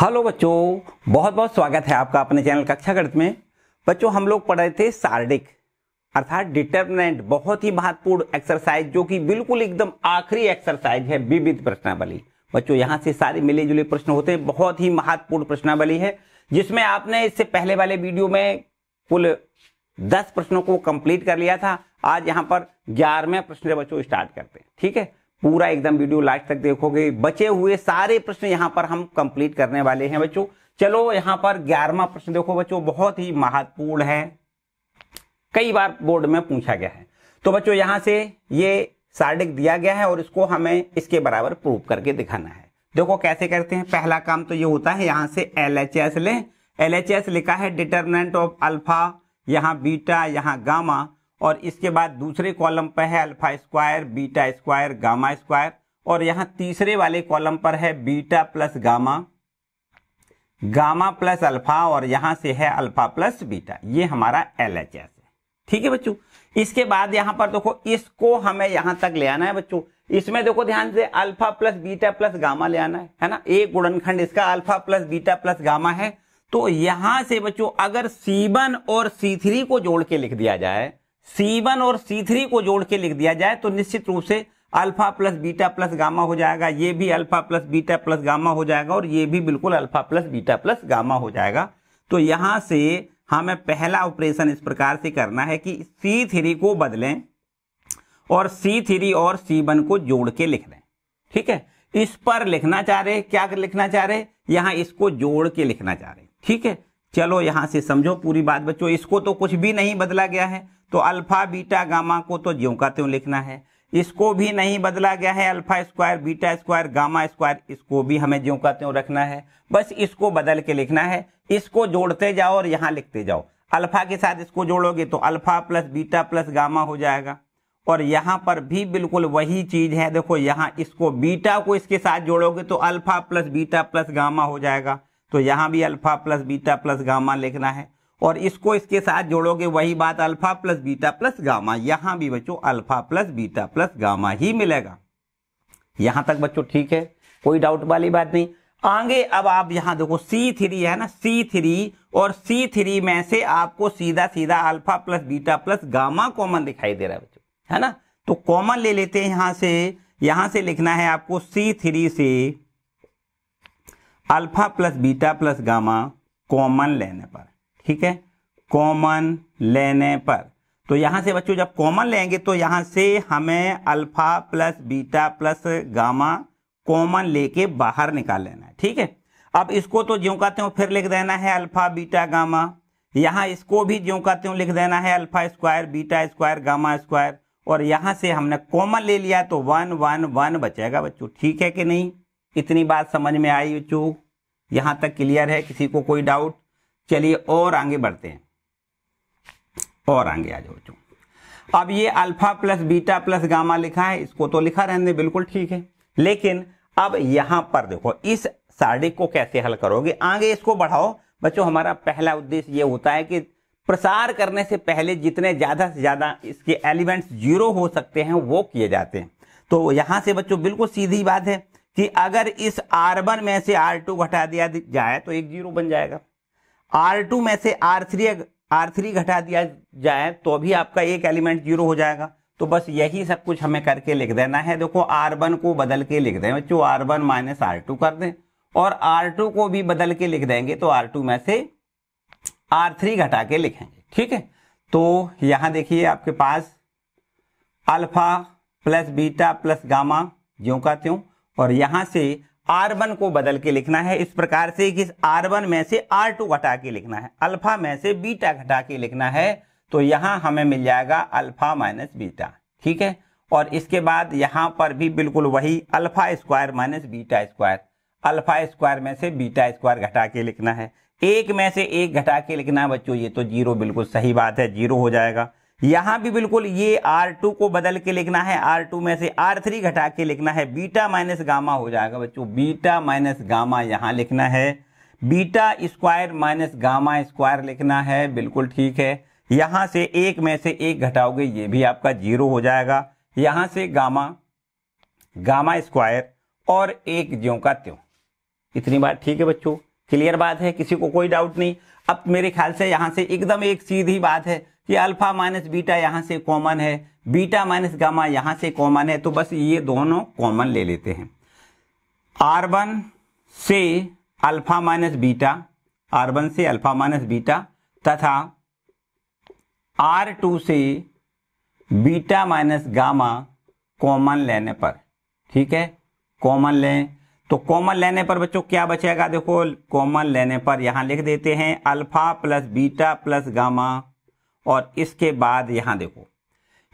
hello बच्चों बहुत बहुत स्वागत है आपका अपने चैनल कक्षा गणित में बच्चों हम लोग पढ़ रहे थे सार्डिक अर्थात डिटर्मिनेंट बहुत ही महत्वपूर्ण एक्सरसाइज जो कि बिल्कुल एकदम आखिरी एक्सरसाइज है विविध प्रश्नावली बच्चों यहाँ से सारे मिले जुले प्रश्न होते हैं बहुत ही महत्वपूर्ण प्रश्नावली है जिसमें आपने इससे पहले वाले वीडियो में कुल दस प्रश्नों को कंप्लीट कर लिया था आज यहाँ पर ग्यारहवें प्रश्न बच्चों स्टार्ट करते हैं ठीक है पूरा एकदम वीडियो लास्ट तक देखोगे बचे हुए सारे प्रश्न यहाँ पर हम कंप्लीट करने वाले हैं बच्चों चलो यहाँ पर ग्यारहवा प्रश्न देखो बच्चों बहुत ही महत्वपूर्ण है कई बार बोर्ड में पूछा गया है तो बच्चों यहां से ये सार्डिक दिया गया है और इसको हमें इसके बराबर प्रूव करके दिखाना है देखो कैसे करते हैं पहला काम तो ये होता है यहां से एल एच एस लें एल एच एस लिखा है डिटर्मिनेंट ऑफ अल्फा यहाँ बीटा यहां गामा और इसके बाद दूसरे कॉलम पर है alpha square beta square gamma square और यहां तीसरे वाले कॉलम पर है beta plus gamma gamma plus alpha और यहां से है अल्फा प्लस बीटा ये हमारा एल एच एस है ठीक है बच्चों इसके बाद यहां पर देखो इसको हमें यहां तक ले आना है बच्चों इसमें देखो ध्यान से alpha plus beta plus gamma ले आना है है ना एक गुणनखंड इसका alpha plus beta plus gamma है तो यहां से बच्चों अगर वन और थ्री को जोड़ के लिख दिया जाए C1 और C3 को जोड़ के लिख दिया जाए तो निश्चित रूप से alpha plus beta plus gamma हो जाएगा ये भी alpha plus beta plus gamma हो जाएगा और ये भी बिल्कुल alpha plus beta plus gamma हो जाएगा तो यहां से हमें हाँ, पहला ऑपरेशन इस प्रकार से करना है कि सी थ्री को बदलें और सी थ्री और सी वन को जोड़ के लिख दें ठीक है इस पर लिखना चाह रहे क्या लिखना चाह रहे यहां इसको जोड़ के लिखना चाह रहे ठीक है चलो यहां से समझो पूरी बात बच्चों इसको तो कुछ भी नहीं बदला गया है तो अल्फा बीटा गामा को तो ज्यो का त्यों लिखना है इसको भी नहीं बदला गया है alpha square beta square gamma square इसको भी हमें ज्यो का त्यों रखना है बस इसको बदल के लिखना है इसको जोड़ते जाओ और यहां लिखते जाओ अल्फा के साथ इसको जोड़ोगे तो alpha plus beta plus gamma हो जाएगा और यहां पर भी बिल्कुल वही चीज है देखो यहां इसको बीटा को इसके साथ जोड़ोगे तो alpha plus beta plus gamma हो जाएगा तो यहां भी alpha plus beta plus gamma लिखना है और इसको इसके साथ जोड़ोगे वही बात alpha plus beta plus gamma यहां भी बच्चों alpha plus beta plus gamma ही मिलेगा यहां तक बच्चों ठीक है कोई डाउट वाली बात नहीं आगे अब आप यहां देखो सी थ्री है ना सी थ्री और सी थ्री में से आपको सीधा सीधा alpha plus beta plus gamma common दिखाई दे रहा है बच्चों है ना तो कॉमन ले लेते हैं यहां से यहां से लिखना है आपको सी थ्री से alpha plus beta plus gamma common लेने पर ठीक है कॉमन लेने पर तो यहां से बच्चों जब कॉमन लेंगे तो यहां से हमें alpha plus beta plus gamma common लेके बाहर निकाल लेना है ठीक है अब इसको तो ज्यो कहते हो फिर लिख देना है अल्फा बीटा गामा यहां इसको भी ज्यो कहते हो लिख देना है alpha square beta square gamma square और यहां से हमने कॉमन ले लिया तो वन वन वन बचेगा बच्चों ठीक है कि नहीं इतनी बात समझ में आई बच्चों यहां तक क्लियर है किसी को कोई डाउट चलिए और आगे बढ़ते हैं और आगे आ जाओ बच्चों अब ये alpha plus beta plus gamma लिखा है इसको तो लिखा रहने बिल्कुल ठीक है लेकिन अब यहां पर देखो इस सारणी को कैसे हल करोगे आगे इसको बढ़ाओ बच्चों हमारा पहला उद्देश्य ये होता है कि प्रसार करने से पहले जितने ज़्यादा से ज़्यादा इसके एलिमेंट्स जीरो हो सकते हैं वो किए जाते हैं तो यहां से बच्चों बिल्कुल सीधी बात है कि अगर इस आर में से आर घटा दिया जाए तो एक जीरो बन जाएगा आर टू में से आर थ्री आर थ्री घटा दिया जाए तो भी आपका एक एलिमेंट जीरो हो जाएगा तो बस यही सब कुछ हमें करके लिख देना है देखो आर वन को बदल के लिख दें बच्चों R one minus R two कर दें और आर टू को भी बदल के लिख देंगे तो आर टू में से आर थ्री घटा के लिखेंगे ठीक है तो यहां देखिए आपके पास alpha plus beta plus gamma ज्यों का त्यों और यहां से आर वन को बदल के लिखना है इस प्रकार से कि आर वन में से आर टू घटा के लिखना है अल्फा में से बीटा घटा के लिखना है तो यहां हमें मिल जाएगा अल्फा माइनस बीटा ठीक है और इसके बाद यहां पर भी बिल्कुल वही alpha square minus beta square alpha square में से बीटा स्क्वायर घटा के लिखना है एक में से एक घटा के लिखना है बच्चों ये तो जीरो बिल्कुल सही बात है जीरो हो जाएगा यहां भी बिल्कुल ये आर टू को बदल के लिखना है आर टू में से आर थ्री घटा के लिखना है बीटा माइनस गामा हो जाएगा बच्चों बीटा माइनस गामा यहां लिखना है beta square minus gamma square लिखना है बिल्कुल ठीक है यहां से एक में से एक घटाओगे ये भी आपका जीरो हो जाएगा यहां से गामा गामा स्क्वायर और एक ज्यो का त्यो इतनी बात ठीक है बच्चों क्लियर बात है किसी को कोई डाउट नहीं अब मेरे ख्याल से यहां से एकदम एक सीधी बात है कि अल्फा माइनस बीटा यहां से कॉमन है बीटा माइनस गामा यहां से कॉमन है तो बस ये दोनों कॉमन ले लेते हैं आर वन से alpha minus beta R one से अल्फा माइनस बीटा तथा आर टू से बीटा माइनस गामा कॉमन लेने पर ठीक है कॉमन लें तो कॉमन लेने पर बच्चों क्या बचेगा देखो कॉमन लेने पर यहां लिख देते हैं alpha plus beta plus gamma और इसके बाद यहां देखो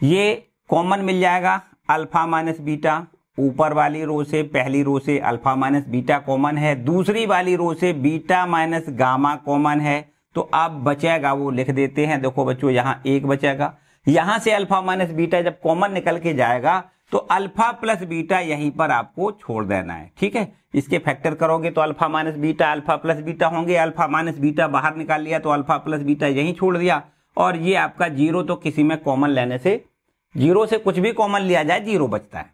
ये कॉमन मिल जाएगा अल्फा माइनस बीटा ऊपर वाली रो से पहली रो से अल्फा माइनस बीटा कॉमन है दूसरी वाली रो से बीटा माइनस गामा कॉमन है तो अब बचेगा वो लिख देते हैं देखो बच्चों यहां एक बचेगा यहां से अल्फा माइनस बीटा जब कॉमन निकल के जाएगा तो अल्फा प्लस बीटा यहीं पर आपको छोड़ देना है ठीक है इसके फैक्टर करोगे तो alpha minus beta alpha plus beta होंगे अल्फा माइनस बीटा बाहर निकाल लिया तो अल्फा प्लस बीटा यहीं छोड़ दिया और ये आपका जीरो तो किसी में कॉमन लेने से जीरो से कुछ भी कॉमन लिया जाए जीरो बचता है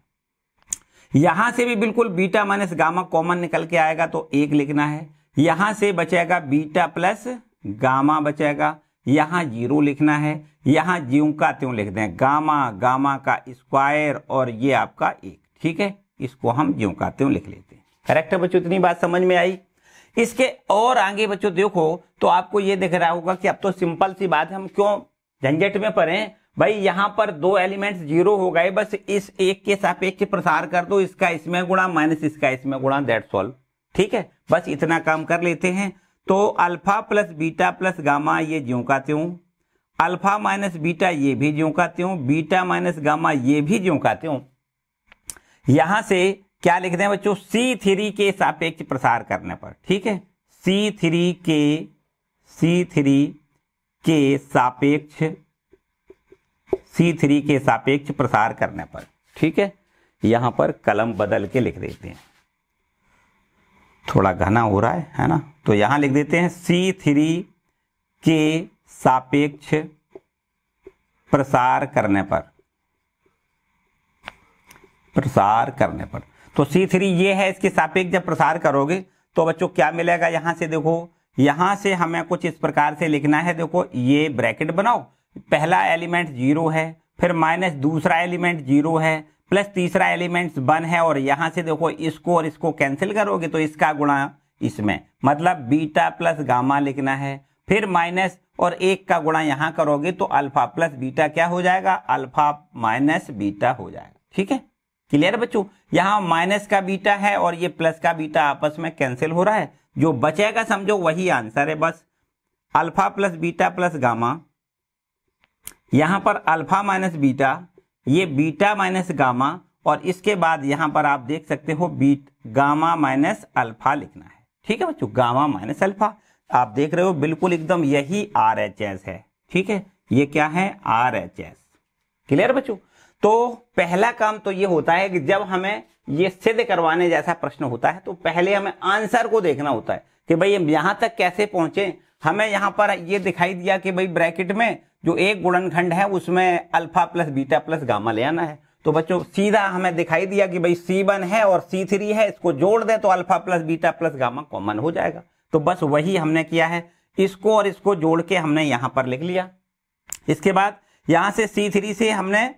यहां से भी बिल्कुल बीटा माइनस गामा कॉमन निकल के आएगा तो एक लिखना है यहां से बचेगा बीटा प्लस गामा बचेगा यहां जीरो लिखना है यहां जीव का त्यों लिख दें गामा गामा का स्क्वायर और ये आपका एक ठीक है इसको हम ज्यों का त्यों लिख लेते हैं करेक्ट है बच्चों इतनी बात समझ में आई इसके और आगे बच्चों देखो तो आपको ये दिख रहा होगा कि अब तो सिंपल सी बात हम क्यों झंझट में पड़े भाई यहाँ पर दो एलिमेंट्स जीरो हो गए बस इस एक के के प्रसार कर दो इसका इसमें गुणा माइनस इसका इसमें गुणा दैट सॉल्व ठीक है बस इतना काम कर लेते हैं तो alpha plus beta plus gamma ये ज्यों का अल्फा माइनस बीटा ये भी ज्यों का बीटा माइनस गामा ये भी ज्यों का यहां से क्या लिख दें बच्चों सी थ्री के सापेक्ष प्रसार करने पर ठीक है सी थ्री के सी थ्री के सापेक्ष सी थ्री के सापेक्ष प्रसार करने पर ठीक है यहां पर कलम बदल के लिख देते हैं थोड़ा घना हो रहा है है ना तो यहां लिख देते हैं सी थ्री के सापेक्ष प्रसार करने पर प्रसार करने पर तो सी थ्री ये है इसके सापेक्ष जब प्रसार करोगे तो बच्चों क्या मिलेगा यहां से देखो यहां से हमें कुछ इस प्रकार से लिखना है देखो ये ब्रैकेट बनाओ पहला एलिमेंट जीरो है फिर माइनस दूसरा एलिमेंट जीरो है प्लस तीसरा एलिमेंट वन है और यहां से देखो इसको और इसको कैंसिल करोगे तो इसका गुणा इसमें मतलब बीटा प्लस गामा लिखना है फिर माइनस और एक का गुणा यहां करोगे तो अल्फा प्लस बीटा क्या हो जाएगा अल्फा माइनस बीटा हो जाएगा ठीक है क्लियर है बच्चों यहाँ माइनस का बीटा है और ये प्लस का बीटा आपस में कैंसिल हो रहा है जो बचेगा समझो वही आंसर है बस alpha plus beta plus gamma यहां पर अल्फा माइनस बीटा ये बीटा माइनस गामा और इसके बाद यहां पर आप देख सकते हो बीट गामा माइनस अल्फा लिखना है ठीक है बच्चों गामा माइनस अल्फा आप देख रहे हो बिल्कुल एकदम यही आर एच एस है ठीक है ये क्या है आर एच एस क्लियर बच्चों तो पहला काम तो ये होता है कि जब हमें ये सिद्ध करवाने जैसा प्रश्न होता है तो पहले हमें आंसर को देखना होता है कि भाई हम यहां तक कैसे पहुंचे हमें यहां पर ये दिखाई दिया कि भाई ब्रैकेट में जो एक गुणनखंड है उसमें alpha plus beta plus gamma ले आना है तो बच्चों सीधा हमें दिखाई दिया कि भाई सी वन है और सी थ्री है इसको जोड़ दे तो alpha plus beta plus gamma common हो जाएगा तो बस वही हमने किया है इसको और इसको जोड़ के हमने यहां पर लिख लिया इसके बाद यहां से सी थ्री से हमने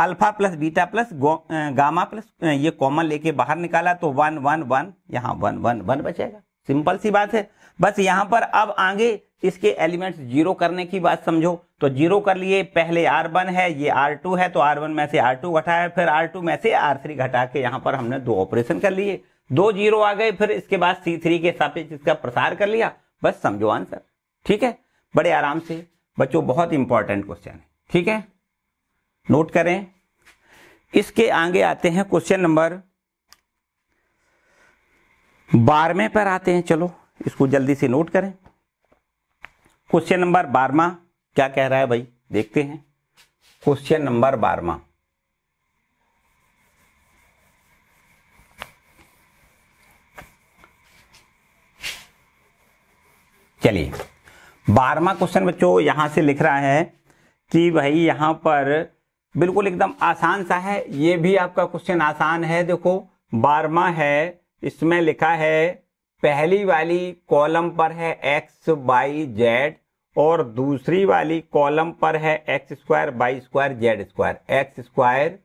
alpha plus beta plus gamma plus ये कॉमन लेके बाहर निकाला तो वन वन वन यहाँ वन वन वन बचेगा सिंपल सी बात है बस यहाँ पर अब आगे इसके एलिमेंट्स जीरो करने की बात समझो तो जीरो कर लिए पहले आर वन है ये आर टू है तो आर वन में से आर टू घटाया फिर आर टू में से आर थ्री घटा के यहाँ पर हमने दो ऑपरेशन कर लिए दो जीरो आ गए फिर इसके बाद सी थ्री के सापेक्ष इसका प्रसार कर लिया बस समझो आंसर ठीक है बड़े आराम से बच्चों बहुत इंपॉर्टेंट क्वेश्चन है ठीक है नोट करें इसके आगे आते हैं क्वेश्चन नंबर बारहवें पर आते हैं चलो इसको जल्दी से नोट करें क्वेश्चन नंबर बारहवा क्या कह रहा है भाई देखते हैं क्वेश्चन नंबर बारहवा चलिए बारहवा क्वेश्चन बच्चों यहां से लिख रहा है कि भाई यहां पर बिल्कुल एकदम आसान सा है ये भी आपका क्वेश्चन आसान है देखो बारवा है इसमें लिखा है पहली वाली कॉलम पर है एक्स बाई जेड और दूसरी वाली कॉलम पर है x square y square z square x square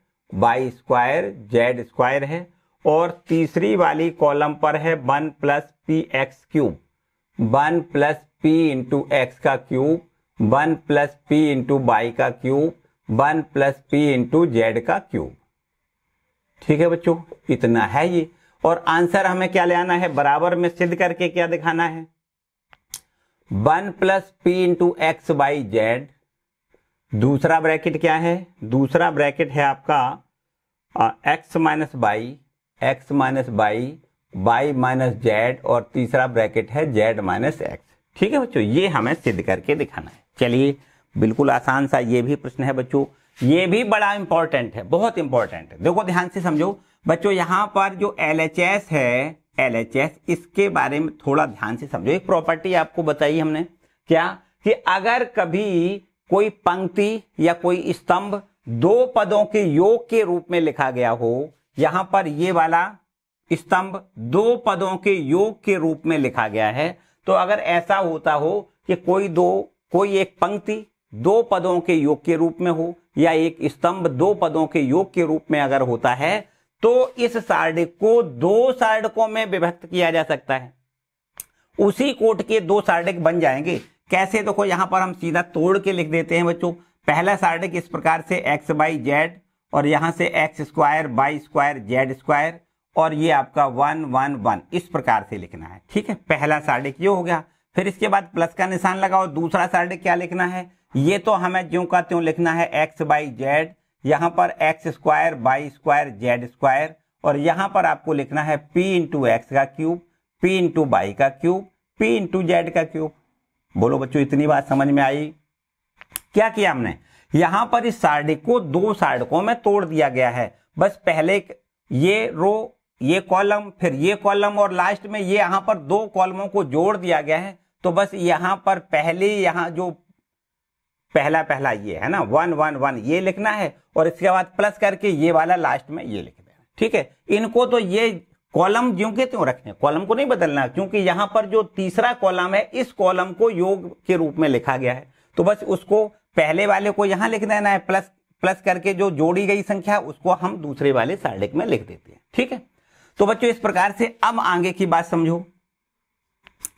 y square z square है और तीसरी वाली कॉलम पर है one plus p x cube one plus p into x का cube one plus p into y का cube one plus p into z का cube ठीक है बच्चों इतना है ये और आंसर हमें क्या ले आना है बराबर में सिद्ध करके क्या दिखाना है one plus p into x by z दूसरा ब्रैकेट क्या है दूसरा ब्रैकेट है आपका x minus y x minus y y minus z और तीसरा ब्रैकेट है जेड माइनस एक्स ठीक है बच्चों ये हमें सिद्ध करके दिखाना है चलिए बिल्कुल आसान सा ये भी प्रश्न है बच्चों ये भी बड़ा इंपॉर्टेंट है बहुत इंपॉर्टेंट है देखो ध्यान से समझो बच्चों यहाँ पर जो एल है एल इसके बारे में थोड़ा ध्यान से समझो एक प्रॉपर्टी आपको बताई हमने क्या कि अगर कभी कोई पंक्ति या कोई स्तंभ दो पदों के योग के रूप में लिखा गया हो यहां पर ये वाला स्तंभ दो पदों के योग के रूप में लिखा गया है तो अगर ऐसा होता हो कि कोई दो कोई एक पंक्ति दो पदों के योग के रूप में हो या एक स्तंभ दो पदों के योग के रूप में अगर होता है तो इस सार्डिक को दो सार्डकों में विभक्त किया जा सकता है उसी कोट के दो सार्डिक बन जाएंगे कैसे देखो यहां पर हम सीधा तोड़ के लिख देते हैं बच्चों पहला सार्डिक इस प्रकार से एक्स बाई जेड और यहां से x square y square z square और ये आपका वन वन वन इस प्रकार से लिखना है ठीक है पहला सार्डिक ये हो गया फिर इसके बाद प्लस का निशान लगाओ दूसरा सार्डिक क्या लिखना है ये तो हमें ज्यों का त्यों लिखना है एक्स बाई जेड यहां पर x square y square z square और यहां पर आपको लिखना है पी इंटू एक्स का क्यूब पी इंटू बाई का क्यूब पी इंटू जेड का क्यूब बोलो बच्चों इतनी बात समझ में आई क्या किया हमने यहां पर इस सारणी को दो सार्डकों में तोड़ दिया गया है बस पहले ये रो ये कॉलम फिर ये कॉलम और लास्ट में ये यहां पर दो कॉलमों को जोड़ दिया गया है तो बस यहां पर पहले यहां जो पहला पहला ये है ना वन वन वन ये लिखना है और इसके बाद प्लस करके ये वाला लास्ट में ये लिख देना ठीक है इनको तो ये कॉलम जो के त्यों रखने कॉलम को नहीं बदलना क्योंकि यहां पर जो तीसरा कॉलम है इस कॉलम को योग के रूप में लिखा गया है तो बस उसको पहले वाले को यहां लिख देना है प्लस प्लस करके जो जोड़ी गई संख्या उसको हम दूसरे वाले सारणिक में लिख देते हैं ठीक है तो बच्चों इस प्रकार से अब आगे की बात समझो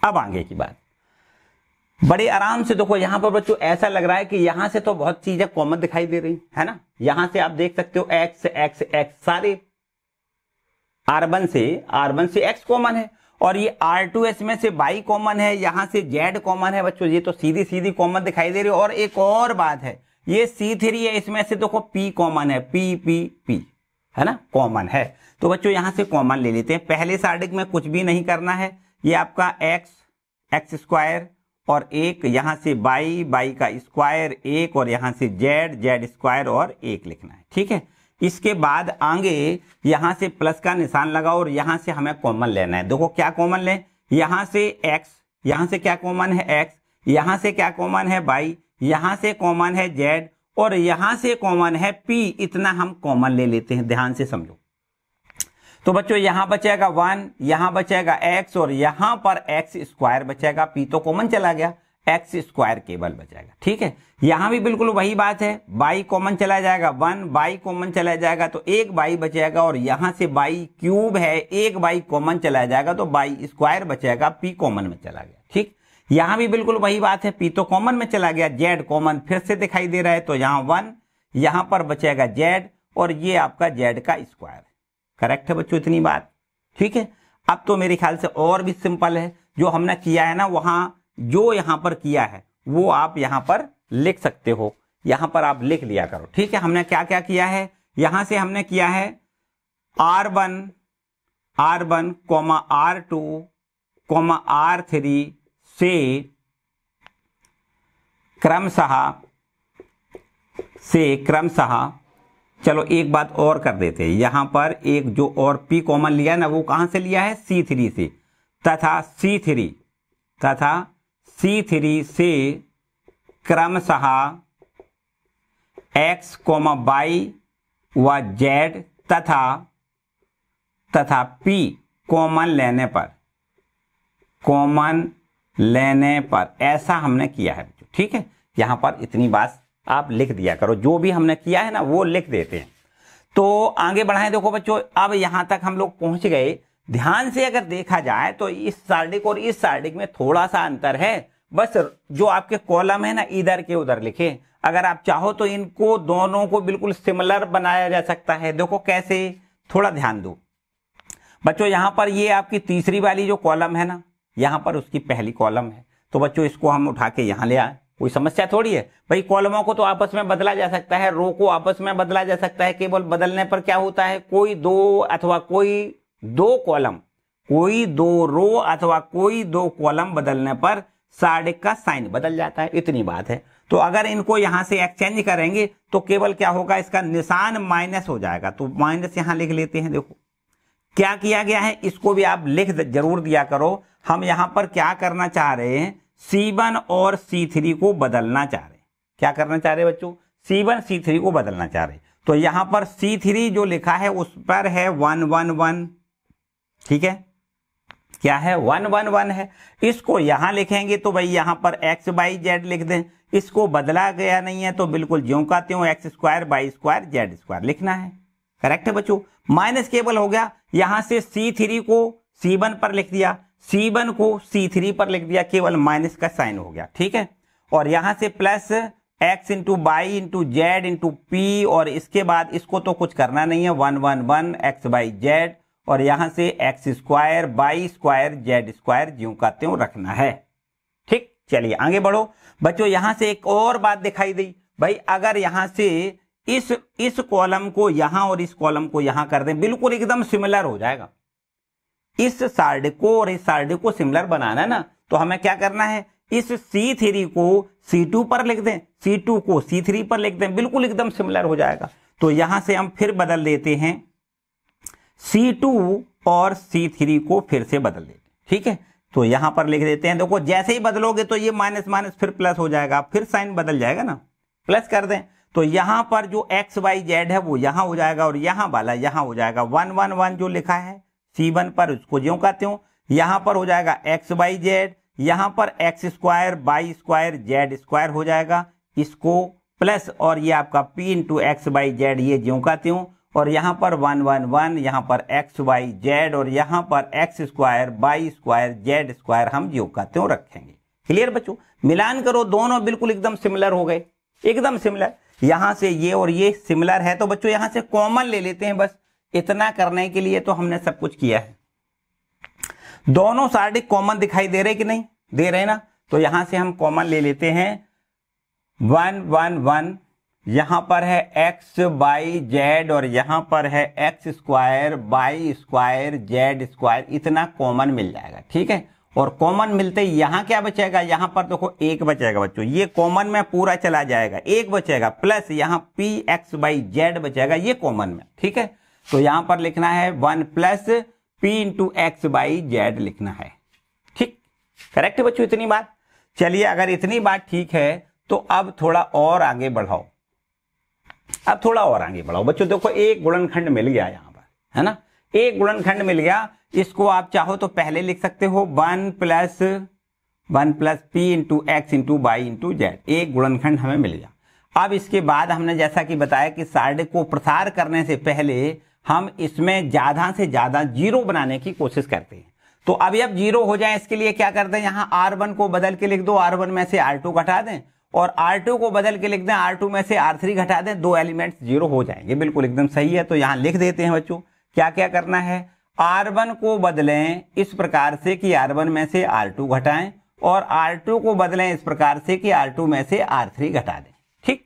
अब आगे की बात बड़े आराम से देखो यहाँ पर बच्चों ऐसा लग रहा है कि यहाँ से तो बहुत चीजें कॉमन दिखाई दे रही है ना यहां से आप देख सकते हो एक्स एक्स एक्स सारे आर वन से आर वन से एक्स कॉमन है और ये आर टू एस में से बाई कॉमन है यहाँ से जेड कॉमन है बच्चों ये तो सीधी सीधी कॉमन दिखाई दे रही है और एक और बात है ये सी थ्री है इसमें से देखो पी कॉमन है पी पी पी है ना कॉमन है तो बच्चों यहाँ से कॉमन ले लेते हैं पहले सार्डिक में कुछ भी नहीं करना है ये आपका एक्स एक्स स्क्वायर और एक यहां से बाई बाई का स्क्वायर एक और यहां से जेड जेड स्क्वायर और एक लिखना है ठीक है इसके बाद आगे यहां से प्लस का निशान लगाओ और यहां से हमें कॉमन लेना है देखो क्या कॉमन लें यहां से एक्स यहां से क्या कॉमन है एक्स यहां से क्या कॉमन है बाई यहां से कॉमन है जेड और यहां से कॉमन है पी इतना हम कॉमन ले लेते हैं ध्यान से समझो तो बच्चों यहां बचेगा वन यहां बचेगा एक्स और यहां पर एक्स स्क्वायर बचेगा पी तो कॉमन चला गया एक्स स्क्वायर केवल बचेगा ठीक है यहां भी बिल्कुल वही बात है बाई कॉमन चला जाएगा वन बाई कॉमन चला जाएगा तो एक बाई बचेगा और यहां से बाई क्यूब है एक बाई कॉमन चला जाएगा तो बाई स्क्वायर बचेगा पी कॉमन में चला गया ठीक यहां भी बिल्कुल वही बात है पी तो कॉमन में चला गया जेड कॉमन फिर से दिखाई दे रहा है तो यहां वन यहां पर बचेगा जेड और ये आपका जेड का स्क्वायर करेक्ट है बच्चों इतनी बात ठीक है अब तो मेरे ख्याल से और भी सिंपल है जो हमने किया है ना वहां जो यहां पर किया है वो आप यहां पर लिख सकते हो यहां पर आप लिख लिया करो ठीक है हमने क्या क्या किया है यहां से हमने किया है R one R one comma R two comma R three से क्रमशः से क्रमशः चलो एक बात और कर देते हैं यहां पर एक जो और पी कॉमन लिया ना वो कहां से लिया है सी थ्री से तथा सी थ्री तथा सी थ्री से क्रमशः एक्स कॉमा बाई व जेड तथा तथा पी कॉमन लेने पर कॉमन लेने पर ऐसा हमने किया है ठीक है यहां पर इतनी बात आप लिख दिया करो जो भी हमने किया है ना वो लिख देते हैं तो आगे बढ़ाएं देखो बच्चों अब यहां तक हम लोग पहुंच गए ध्यान से अगर देखा जाए तो इस सार्डिक और इस सार्डिक में थोड़ा सा अंतर है बस जो आपके कॉलम है ना इधर के उधर लिखे अगर आप चाहो तो इनको दोनों को बिल्कुल सिमिलर बनाया जा सकता है देखो कैसे थोड़ा ध्यान दो बच्चों यहां पर ये आपकी तीसरी वाली जो कॉलम है ना यहां पर उसकी पहली कॉलम है तो बच्चों इसको हम उठा के यहां ले आए कोई समस्या थोड़ी है भाई कॉलमों को तो आपस में बदला जा सकता है रो को आपस में बदला जा सकता है केवल बदलने पर क्या होता है कोई दो अथवा कोई दो कॉलम कोई दो रो अथवा कोई दो कॉलम बदलने पर साढ़े का साइन बदल जाता है इतनी बात है तो अगर इनको यहां से एक्सचेंज करेंगे तो केवल क्या होगा इसका निशान माइनस हो जाएगा तो माइनस यहां लिख लेते हैं देखो क्या किया गया है इसको भी आप लिख जरूर दिया करो हम यहां पर क्या करना चाह रहे हैं C1 और C3 को बदलना चाह रहे क्या करना चाह रहे बच्चों C1 C3 को बदलना चाह रहे तो यहां पर C3 जो लिखा है उस पर है वन वन वन ठीक है क्या है वन वन वन है इसको यहां लिखेंगे तो भाई यहां पर एक्स बाई जेड लिख दें इसको बदला गया नहीं है तो बिल्कुल ज्यो का त्यों x square y square z square लिखना है करेक्ट है बच्चों माइनस केबल हो गया यहां से सी थ्री को सी वन पर लिख दिया सी वन को सी थ्री पर लिख दिया केवल माइनस का साइन हो गया ठीक है और यहां से plus x into y into z into p और इसके बाद इसको तो कुछ करना नहीं है one one one x by z और यहां से x square y square z square जो का त्यों रखना है ठीक चलिए आगे बढ़ो बच्चों यहां से एक और बात दिखाई दी भाई अगर यहां से इस इस कॉलम को यहां और इस कॉलम को यहां कर दें बिल्कुल एकदम सिमिलर हो जाएगा इस सार्ड को और इस सार्ड को सिमिलर बनाना है ना तो हमें क्या करना है इस सी थ्री को सी टू पर लिख दें सी टू को सी थ्री पर लिख दें बिल्कुल एकदम सिमिलर हो जाएगा तो यहां से हम फिर बदल देते हैं सी टू और सी थ्री को फिर से बदल देते हैं ठीक है तो यहां पर लिख देते हैं देखो जैसे ही बदलोगे तो ये माइनस माइनस फिर प्लस हो जाएगा फिर साइन बदल जाएगा ना प्लस कर दें तो यहां पर जो एक्स वाई जेड है वो यहां हो जाएगा और यहां वाला यहां हो जाएगा वन वन वन जो लिखा है सी वन पर उसको ज्यो कहते हो यहां पर हो जाएगा एक्स बाई जेड यहां पर x square y square z square हो जाएगा इसको प्लस और ये आपका p into x by z ये ज्यो कहते हो और यहां पर वन वन वन यहाँ पर एक्स वाई जेड और यहां पर x square y square z square हम जो कहते हो रखेंगे क्लियर बच्चों मिलान करो दोनों बिल्कुल एकदम सिमिलर हो गए एकदम सिमिलर यहां से ये और ये सिमिलर है तो बच्चों यहाँ से कॉमन ले लेते हैं बस इतना करने के लिए तो हमने सब कुछ किया है दोनों सार्डिक कॉमन दिखाई दे रहे कि नहीं दे रहे ना तो यहां से हम कॉमन ले लेते हैं वन वन वन यहां पर है एक्स बाई जेड और यहां पर है x square y square z square इतना कॉमन मिल जाएगा ठीक है और कॉमन मिलते यहां क्या बचेगा यहां पर देखो तो एक बचेगा बच्चों ये कॉमन में पूरा चला जाएगा एक बचेगा प्लस यहां पी एक्स बाई जेड बचेगा ये कॉमन में ठीक है तो यहां पर लिखना है one plus p into x by z लिखना है ठीक करेक्ट बच्चों इतनी बात चलिए अगर इतनी बात ठीक है तो अब थोड़ा और आगे बढ़ाओ अब थोड़ा और आगे बढ़ाओ बच्चों देखो एक गुणनखंड मिल गया यहां पर है ना एक गुणनखंड मिल गया इसको आप चाहो तो पहले लिख सकते हो one plus one plus p into x into y into z एक गुणनखंड हमें मिल गया अब इसके बाद हमने जैसा कि बताया कि सारणी को प्रसार करने से पहले हम इसमें ज़्यादा से ज़्यादा जीरो बनाने की कोशिश करते हैं तो अभी अब जीरो हो जाए इसके लिए क्या करते हैं यहां आर वन को बदल के लिख दो आर वन में से आर टू घटा दें और आर टू को बदल के लिख दें आर टू में से आर थ्री घटा दें दो एलिमेंट्स जीरो हो जाएंगे बिल्कुल एकदम सही है तो यहां लिख देते हैं बच्चों क्या क्या करना है आर वन को बदलें इस प्रकार से कि आर वन में से आर टू घटाएं और आर टू को बदलें इस प्रकार से कि आर टू में से आर थ्री घटा दें ठीक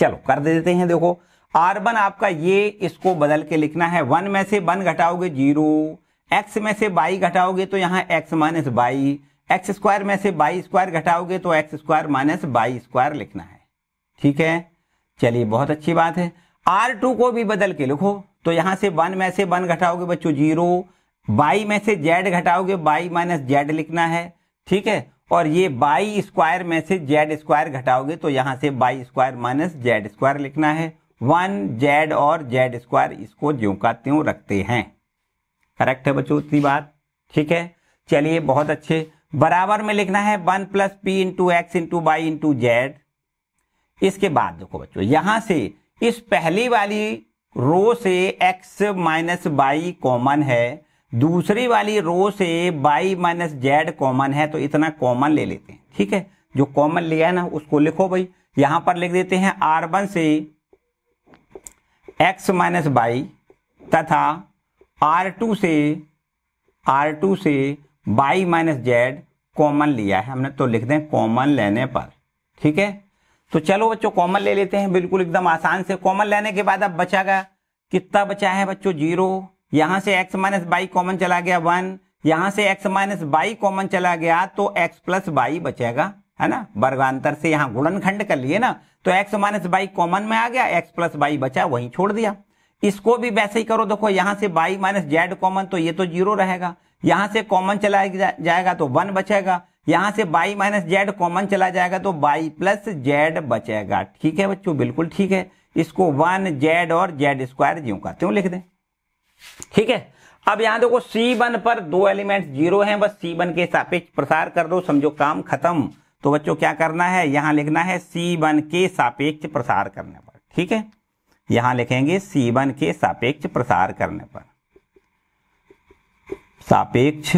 चलो कर देते हैं देखो आर वन आपका ये इसको बदल के लिखना है वन में से वन घटाओगे जीरो एक्स में से बाई घटाओगे तो यहाँ x minus y x square में से बाई स्क्वायर घटाओगे तो x square minus y square लिखना है ठीक है चलिए बहुत अच्छी बात है आर टू को भी बदल के लिखो तो यहां से वन में से वन घटाओगे बच्चों जीरो बाई में से जेड घटाओगे बाई माइनस जेड लिखना है ठीक है और ये बाई स्क्वायर में से जेड स्क्वायर घटाओगे तो यहां से y square minus z square लिखना है वन जेड और जेड स्क्वायर इसको ज्यों का त्यों रखते हैं करेक्ट है बच्चों इतनी बात ठीक है चलिए बहुत अच्छे बराबर में लिखना है one plus p into x into y into z इसके बाद देखो बच्चों यहां से इस पहली वाली रो से एक्स माइनस बाई कॉमन है दूसरी वाली रो से बाई माइनस जेड कॉमन है तो इतना कॉमन ले लेते हैं ठीक है जो कॉमन लिया है ना उसको लिखो भाई यहां पर लिख देते हैं आर वन से एक्स माइनस बाई तथा आर टू से आर टू से बाई माइनस जेड कॉमन लिया है हमने तो लिख दें कॉमन लेने पर ठीक है तो चलो बच्चों कॉमन ले लेते हैं बिल्कुल एकदम आसान से कॉमन लेने के बाद अब बचा गया कितना बचा है बच्चों जीरो यहां से एक्स माइनस बाई कॉमन चला गया वन यहां से एक्स माइनस बाई कॉमन चला गया तो एक्स प्लस बाई बचेगा है ना वर्गांतर से यहाँ गुणनखंड कर लिए ना तो एक्स माइनस बाई कॉमन में आ गया एक्स प्लस बाई बचा वहीं छोड़ दिया इसको भी वैसे ही करो देखो यहाँ से बाई माइनस जेड कॉमन तो ये तो जीरो रहेगा यहाँ से कॉमन चला जा, जाएगा तो वन बचेगा यहाँ से बाई माइनस जेड कॉमन चला जाएगा तो बाई प्लस जेड बचेगा ठीक है बच्चों बिल्कुल ठीक है इसको वन जेड और जेड स्क्वायर ज्यू करते हो लिख दे ठीक है अब यहां देखो सी वन पर दो एलिमेंट जीरो हैं बस सी वन के सापेक्ष प्रसार कर दो समझो काम खत्म तो बच्चों क्या करना है यहां लिखना है सी वन के सापेक्ष प्रसार करने पर ठीक है यहां लिखेंगे सी वन के सापेक्ष प्रसार करने पर सापेक्ष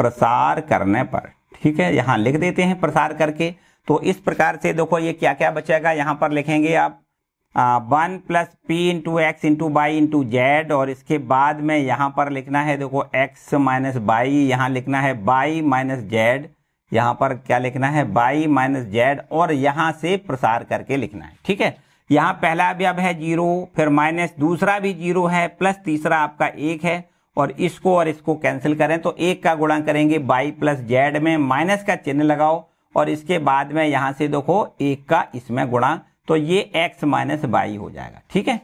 प्रसार करने पर ठीक है यहां लिख देते हैं प्रसार करके तो इस प्रकार से देखो ये क्या क्या बचेगा यहां पर लिखेंगे आप one plus p into x into y into z और इसके बाद में यहां पर लिखना है देखो एक्स माइनस बाई यहां लिखना है बाई माइनस जेड यहां पर क्या लिखना है बाई माइनस जेड और यहां से प्रसार करके लिखना है ठीक है यहाँ पहला भी अब है जीरो फिर माइनस दूसरा भी जीरो है प्लस तीसरा आपका एक है और इसको और इसको कैंसिल करें तो एक का गुणा करेंगे बाई प्लस जेड में माइनस का चिन्ह लगाओ और इसके बाद में यहां से देखो एक का इसमें गुणा तो ये एक्स माइनस बाई हो जाएगा ठीक है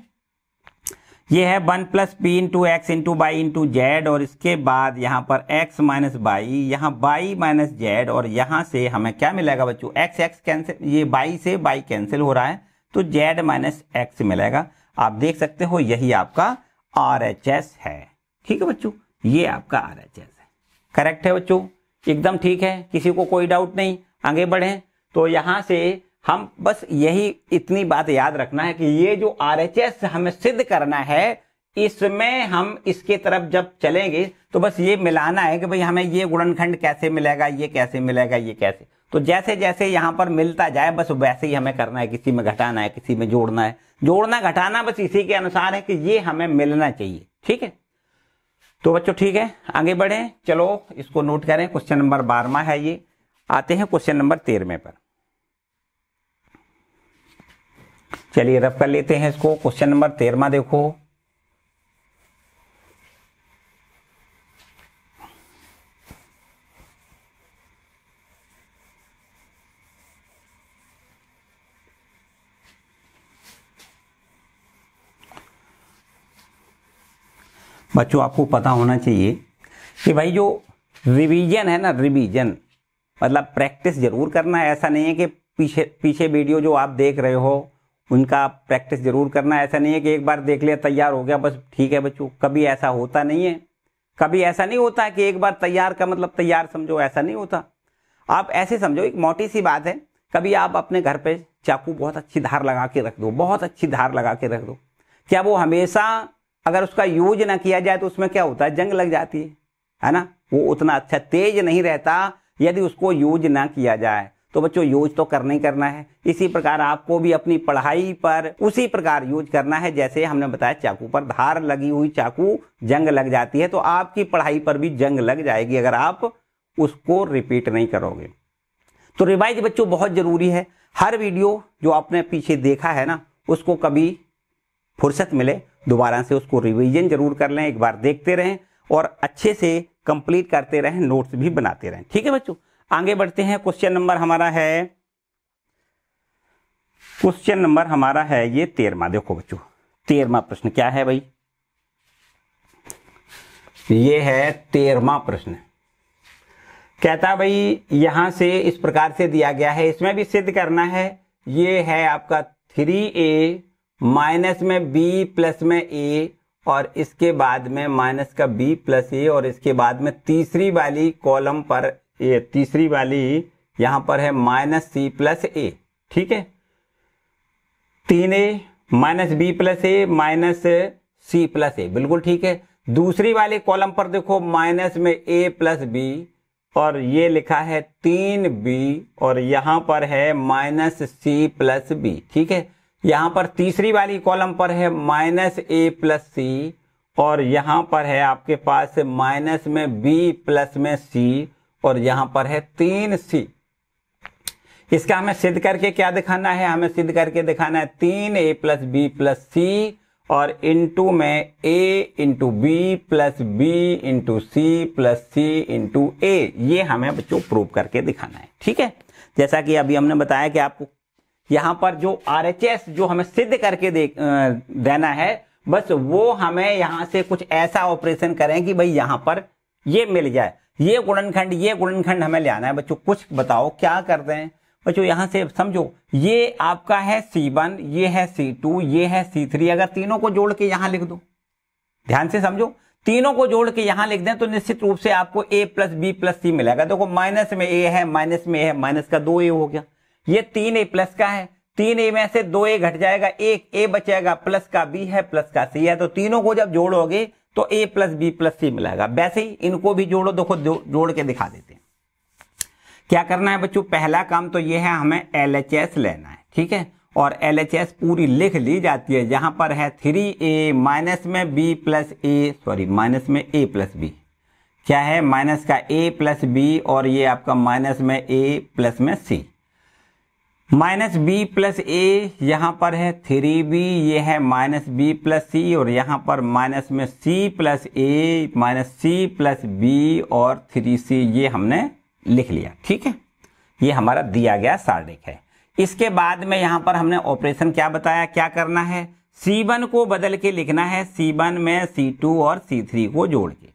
ये है one plus p into x into y into z और इसके बाद यहाँ पर एक्स माइनस बाई यहाँ बाई माइनस जेड और यहाँ से हमें क्या मिलेगा बच्चों एक्स एक्स कैंसिल ये बाई से बाई कैंसिल हो रहा है तो जेड माइनस एक्स मिलेगा आप देख सकते हो यही आपका आर एच एस है ठीक है बच्चों ये आपका आर एच एस है करेक्ट है बच्चों एकदम ठीक है किसी को कोई डाउट नहीं आगे बढ़े तो यहाँ से हम बस यही इतनी बात याद रखना है कि ये जो एस हमें सिद्ध करना है इसमें हम इसके तरफ जब चलेंगे तो बस ये मिलाना है कि भाई हमें ये गुणनखंड कैसे मिलेगा ये कैसे मिलेगा ये कैसे तो जैसे जैसे यहां पर मिलता जाए बस वैसे ही हमें करना है किसी में घटाना है किसी में जोड़ना है जोड़ना घटाना बस इसी के अनुसार है कि ये हमें मिलना चाहिए ठीक है तो बच्चों ठीक है आगे बढ़े चलो इसको नोट करें क्वेश्चन नंबर बारहवा है ये आते हैं क्वेश्चन नंबर तेरहवें पर चलिए रफ कर लेते हैं इसको क्वेश्चन नंबर तेरहवा देखो बच्चों आपको पता होना चाहिए कि भाई जो रिवीजन है ना रिवीजन मतलब प्रैक्टिस जरूर करना है ऐसा नहीं है कि पीछे पीछे वीडियो जो आप देख रहे हो उनका प्रैक्टिस जरूर करना ऐसा नहीं है कि एक बार देख लिया तैयार हो गया बस ठीक है बच्चों कभी ऐसा होता नहीं है कभी ऐसा नहीं होता कि एक बार तैयार का मतलब तैयार समझो ऐसा नहीं होता आप ऐसे समझो एक मोटी सी बात है कभी आप अपने घर पे चाकू बहुत अच्छी धार लगा के रख दो बहुत अच्छी धार लगा के रख दो क्या वो हमेशा अगर उसका यूज ना किया जाए तो उसमें क्या होता है जंग लग जाती है है ना वो उतना अच्छा तेज नहीं रहता यदि उसको यूज ना किया जाए तो बच्चों यूज तो करना ही करना है इसी प्रकार आपको भी अपनी पढ़ाई पर उसी प्रकार यूज करना है जैसे हमने बताया चाकू पर धार लगी हुई चाकू जंग लग जाती है तो आपकी पढ़ाई पर भी जंग लग जाएगी अगर आप उसको रिपीट नहीं करोगे तो रिवाइज बच्चों बहुत जरूरी है हर वीडियो जो आपने पीछे देखा है ना उसको कभी फुर्सत मिले दोबारा से उसको रिवीजन जरूर कर लें एक बार देखते रहें और अच्छे से कंप्लीट करते रहें नोट्स भी बनाते रहें ठीक है बच्चों आगे बढ़ते हैं क्वेश्चन नंबर हमारा है क्वेश्चन नंबर हमारा है ये तेरवा देखो बच्चों तेरवा प्रश्न क्या है भाई ये है तेरवा प्रश्न कहता है भाई यहां से इस प्रकार से दिया गया है इसमें भी सिद्ध करना है ये है आपका थ्री ए माइनस में बी प्लस में ए और इसके बाद में माइनस का बी प्लस ए और इसके बाद में तीसरी वाली कॉलम पर ये तीसरी वाली यहां पर है माइनस सी प्लस ए ठीक है तीन a minus b plus a minus c plus a बिल्कुल ठीक है दूसरी वाले कॉलम पर देखो माइनस में ए प्लस बी और ये लिखा है तीन बी और यहां पर है माइनस सी प्लस बी ठीक है यहां पर तीसरी वाली कॉलम पर है माइनस ए प्लस सी और यहां पर है आपके पास माइनस में बी प्लस में सी और यहां पर है तीन सी इसका हमें सिद्ध करके क्या दिखाना है हमें सिद्ध करके दिखाना है तीन ए प्लस बी प्लस सी और इंटू में a into b plus b into c plus c into a ये हमें बच्चों प्रूव करके दिखाना है ठीक है जैसा कि अभी हमने बताया कि आपको यहां पर जो आर एच एस जो हमें सिद्ध करके दे, देना है बस वो हमें यहां से कुछ ऐसा ऑपरेशन करें कि भाई यहां पर ये मिल जाए ये गुणनखंड ये गुणनखंड हमें ले आना है बच्चों कुछ बताओ क्या करते हैं बच्चों यहां से समझो ये आपका है C1 ये है C2 ये है C3 अगर तीनों को जोड़ के यहां लिख दो ध्यान से समझो तीनों को जोड़ के यहां लिख दें तो निश्चित रूप से आपको a plus B plus c मिलेगा देखो माइनस में ए है माइनस में ए है माइनस का दो ए हो गया ये तीन ए प्लस का है तीन ए में से दो ए घट जाएगा एक ए बचेगा प्लस का बी है प्लस का सी है तो तीनों को जब जोड़ोगे तो a plus B plus c मिलाएगा वैसे ही इनको भी जोड़ो देखो जोड़ के दिखा देते हैं क्या करना है बच्चों पहला काम तो ये है हमें एल एच एस लेना है ठीक है और एल एच एस पूरी लिख ली जाती है जहां पर है थ्री ए माइनस में b plus a sorry minus में ए प्लस बी क्या है माइनस का ए प्लस बी और ये आपका माइनस में ए प्लस में c minus b plus a यहां पर है थ्री बी ये है माइनस बी प्लस सी और यहां पर माइनस में c plus a minus c plus b और थ्री सी ये हमने लिख लिया ठीक है ये हमारा दिया गया सारणिक है इसके बाद में यहां पर हमने ऑपरेशन क्या बताया क्या करना है सी वन को बदल के लिखना है सी वन में सी टू और सी थ्री को जोड़ के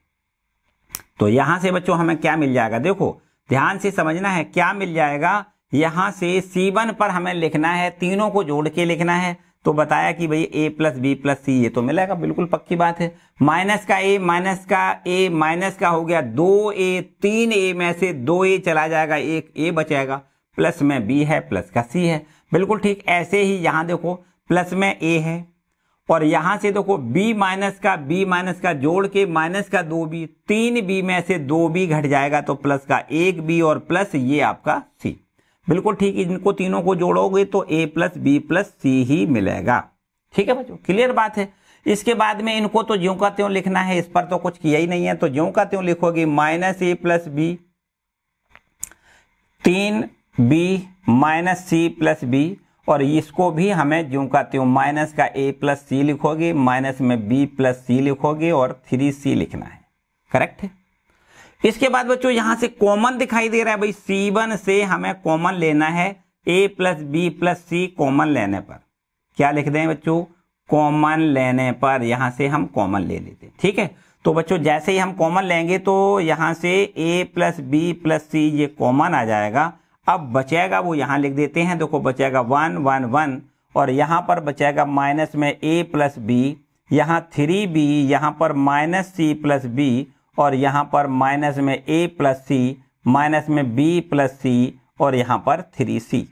तो यहां से बच्चों हमें क्या मिल जाएगा देखो ध्यान से समझना है क्या मिल जाएगा यहां से C1 पर हमें लिखना है तीनों को जोड़ के लिखना है तो बताया कि भाई ए प्लस बी प्लस सी ये तो मिलेगा बिल्कुल पक्की बात है माइनस का ए माइनस का ए माइनस का हो गया दो ए तीन ए में से दो ए चला जाएगा एक ए बचेगा प्लस में बी है प्लस का सी है बिल्कुल ठीक ऐसे ही यहां देखो प्लस में ए है और यहां से देखो बी माइनस का बी माइनस का जोड़ के माइनस का दो बी तीन बी में से दो बी घट जाएगा तो प्लस का एक बी और प्लस ये आपका सी बिल्कुल ठीक है इनको तीनों को जोड़ोगे तो a plus B plus c ही मिलेगा ठीक है बच्चों क्लियर बात है इसके बाद में इनको तो ज्यों का त्यों लिखना है इस पर तो कुछ किया ही नहीं है तो ज्यों का त्यों लिखोगे माइनस ए प्लस बी तीन b minus c plus b और इसको भी हमें ज्यों का त्यों माइनस का ए प्लस सी लिखोगे माइनस में बी प्लस सी लिखोगे और थ्री सी लिखना है करेक्ट है इसके बाद बच्चों यहां से कॉमन दिखाई दे रहा है भाई सी से हमें कॉमन लेना है a plus B plus c common लेने पर क्या लिख दें बच्चों कॉमन लेने पर यहां से हम कॉमन ले लेते हैं ठीक है तो बच्चों जैसे ही हम कॉमन लेंगे तो यहां से ए प्लस बी प्लस सी ये कॉमन आ जाएगा अब बचेगा वो यहां लिख देते हैं देखो बचेगा वन वन वन और यहां पर बचेगा माइनस में ए प्लस बी यहां थ्री बी यहां पर माइनस सी प्लस बी और यहाँ पर माइनस में ए प्लस सी माइनस में बी प्लस सी और यहाँ पर थ्री सी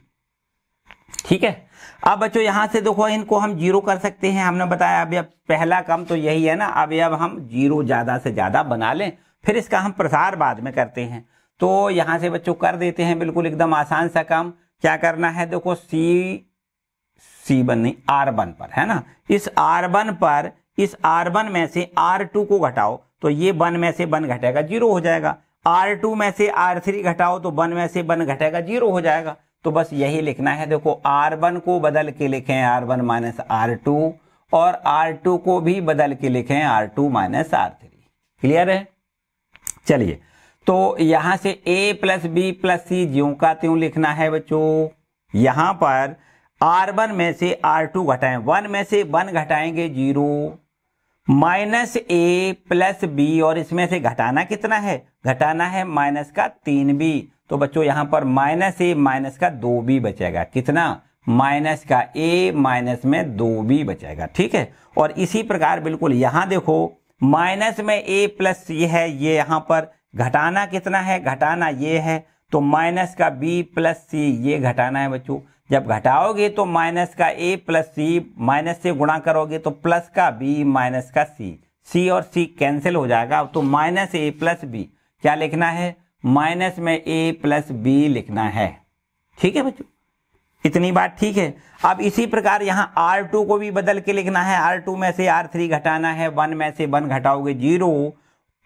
ठीक है अब बच्चों यहां से देखो इनको हम जीरो कर सकते हैं हमने बताया अभी अब पहला काम तो यही है ना अभी अब हम जीरो ज़्यादा से ज़्यादा बना लें फिर इसका हम प्रसार बाद में करते हैं तो यहां से बच्चों कर देते हैं बिल्कुल एकदम आसान सा काम क्या करना है देखो सी सी बन नहीं आर वन पर है ना इस आर वन पर इस आर वन में से आर टू को घटाओ तो ये वन में से वन घटेगा जीरो हो जाएगा आर टू में से आर थ्री घटाओ तो वन में से वन घटेगा जीरो हो जाएगा तो बस यही लिखना है देखो आर वन को बदल के लिखे R one minus R two और आर टू को भी बदल के लिखे R two minus R three clear है चलिए तो यहां से a plus B plus c ज्यों का त्यों लिखना है बच्चों यहां पर आर वन में से आर टू घटाएं वन में से वन घटाएंगे zero minus a plus b और इसमें से घटाना कितना है घटाना है माइनस का तीन बी तो बच्चों यहां पर माइनस ए माइनस का दो बी बचेगा कितना माइनस का ए माइनस में दो बी बचेगा ठीक है और इसी प्रकार बिल्कुल यहां देखो माइनस में ए प्लस ये है ये यहां पर घटाना कितना है घटाना ये है तो माइनस का बी प्लस सी ये घटाना है बच्चों जब घटाओगे तो माइनस का ए प्लस सी माइनस से गुणा करोगे तो प्लस का बी माइनस का सी सी और सी कैंसिल हो जाएगा तो माइनस ए प्लस बी क्या लिखना है माइनस में ए प्लस बी लिखना है ठीक है बच्चों इतनी बात ठीक है अब इसी प्रकार यहां आर टू को भी बदल के लिखना है आर टू में से आर थ्री घटाना है वन में से वन घटाओगे जीरो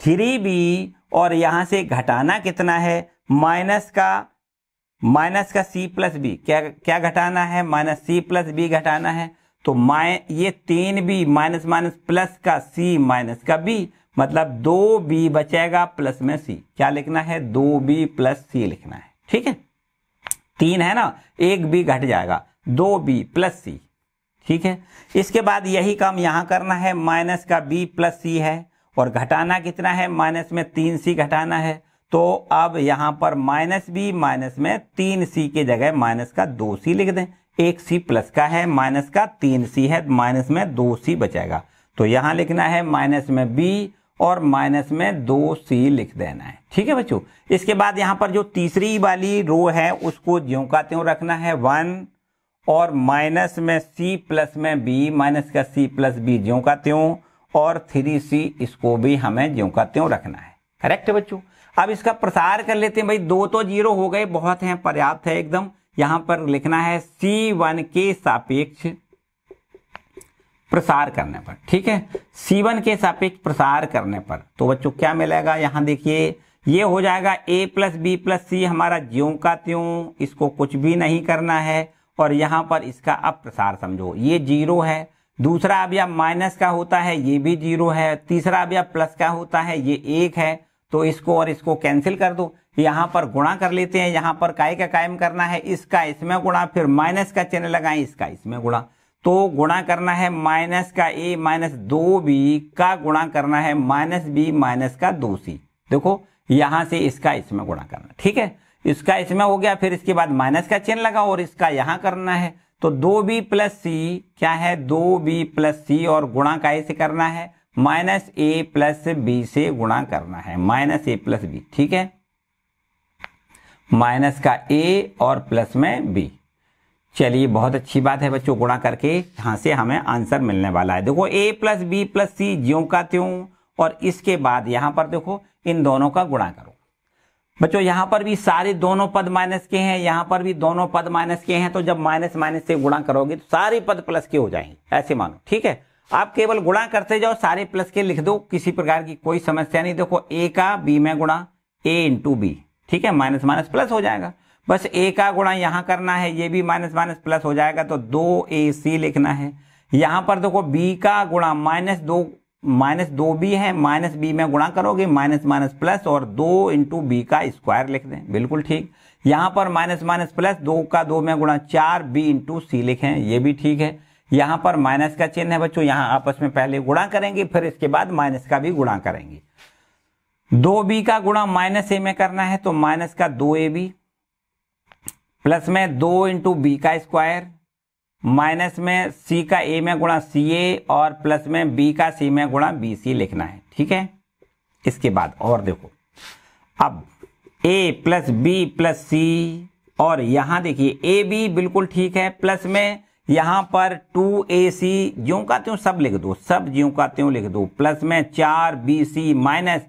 थ्री बी और यहां से घटाना कितना है माइनस का माइनस का सी प्लस बी क्या क्या घटाना है माइनस सी प्लस बी घटाना है तो माइ ये तीन बी माइनस माइनस प्लस का सी माइनस का बी मतलब दो बी बचेगा प्लस में सी क्या लिखना है दो बी प्लस सी लिखना है ठीक है तीन है ना एक बी घट जाएगा दो बी प्लस सी ठीक है इसके बाद यही काम यहां करना है माइनस का बी प्लस सी है और घटाना कितना है माइनस में तीन सी घटाना है तो अब यहां पर माइनस बी माइनस में तीन सी के जगह माइनस का दो सी लिख दें एक सी प्लस का है माइनस का तीन सी है माइनस में दो सी बचेगा तो यहां लिखना है माइनस में बी और माइनस में दो सी लिख देना है ठीक है बच्चों इसके बाद यहां पर जो तीसरी वाली रो है उसको ज्यों का त्यों रखना है वन और माइनस में सी प्लस में बी माइनस का सी प्लस बी ज्यों का त्यों और थ्री सी इसको भी हमें ज्यों का त्यों रखना है करेक्ट है बच्चों अब इसका प्रसार कर लेते हैं भाई दो तो जीरो हो गए बहुत हैं पर्याप्त है एकदम यहां पर लिखना है सी वन के सापेक्ष प्रसार करने पर ठीक है सी वन के सापेक्ष प्रसार करने पर तो बच्चों क्या मिलेगा यहां देखिए ये हो जाएगा A plus B plus C हमारा ज्यो का त्यों इसको कुछ भी नहीं करना है और यहां पर इसका अब प्रसार समझो ये जीरो है दूसरा अब यह माइनस का होता है ये भी जीरो है तीसरा अब यह प्लस का होता है ये एक है तो इसको और इसको कैंसिल कर दो यहाँ पर गुणा कर लेते हैं यहाँ पर काय का कायम करना है इसका इसमें गुणा फिर माइनस का चिन्ह लगाएं इसका इसमें गुणा तो गुणा करना है माइनस का ए माइनस दो बी का गुणा करना है माइनस बी माइनस का दो सी देखो यहां से इसका इसमें गुणा करना ठीक है इसका इसमें हो गया फिर इसके बाद माइनस का चिन्ह लगा और इसका यहां करना है तो दो बी प्लस सी क्या है दो बी प्लस सी और गुणा काय से करना है माइनस ए प्लस बी से गुणा करना है माइनस ए प्लस बी ठीक है माइनस का ए और प्लस में बी चलिए बहुत अच्छी बात है बच्चों गुणा करके यहां से हमें आंसर मिलने वाला है देखो A plus B plus C ज्यो का त्यों और इसके बाद यहां पर देखो इन दोनों का गुणा करो बच्चों यहां पर भी सारे दोनों पद माइनस के हैं यहां पर भी दोनों पद माइनस के हैं तो जब माइनस माइनस से गुणा करोगे तो सारे पद प्लस के हो जाएंगे ऐसे मानो ठीक है आप केवल गुणा करते जाओ सारे प्लस के लिख दो किसी प्रकार की कोई समस्या नहीं देखो ए का बी में गुणा ए इंटू बी ठीक है माइनस माइनस प्लस हो जाएगा बस ए का गुणा यहां करना है ये भी माइनस माइनस प्लस हो जाएगा तो दो ए सी लिखना है यहां पर देखो बी का गुणा माइनस दो माइनस दो बी है माइनस बी में गुणा करोगे माइनस माइनस प्लस और दो इंटू बी का स्क्वायर लिख दें बिल्कुल ठीक यहां पर माइनस माइनस प्लस दो का दो में गुणा चार बी इंटू सी लिखें ये भी ठीक है यहां पर माइनस का चिन्ह है बच्चों यहां आपस में पहले गुणा करेंगे फिर इसके बाद माइनस का भी गुणा करेंगे दो बी का गुणा माइनस ए में करना है तो माइनस का दो ए बी प्लस में दो इंटू बी का स्क्वायर माइनस में सी का ए में गुणा सी ए और प्लस में बी का सी में गुणा बी सी लिखना है ठीक है इसके बाद और देखो अब ए प्लस बी प्लस सी और यहां देखिए ए बी बिल्कुल ठीक है प्लस में यहां पर टू ए सी ज्यों का त्यों सब लिख दो सब ज्यों का त्यों लिख दो प्लस में चार बी सी माइनस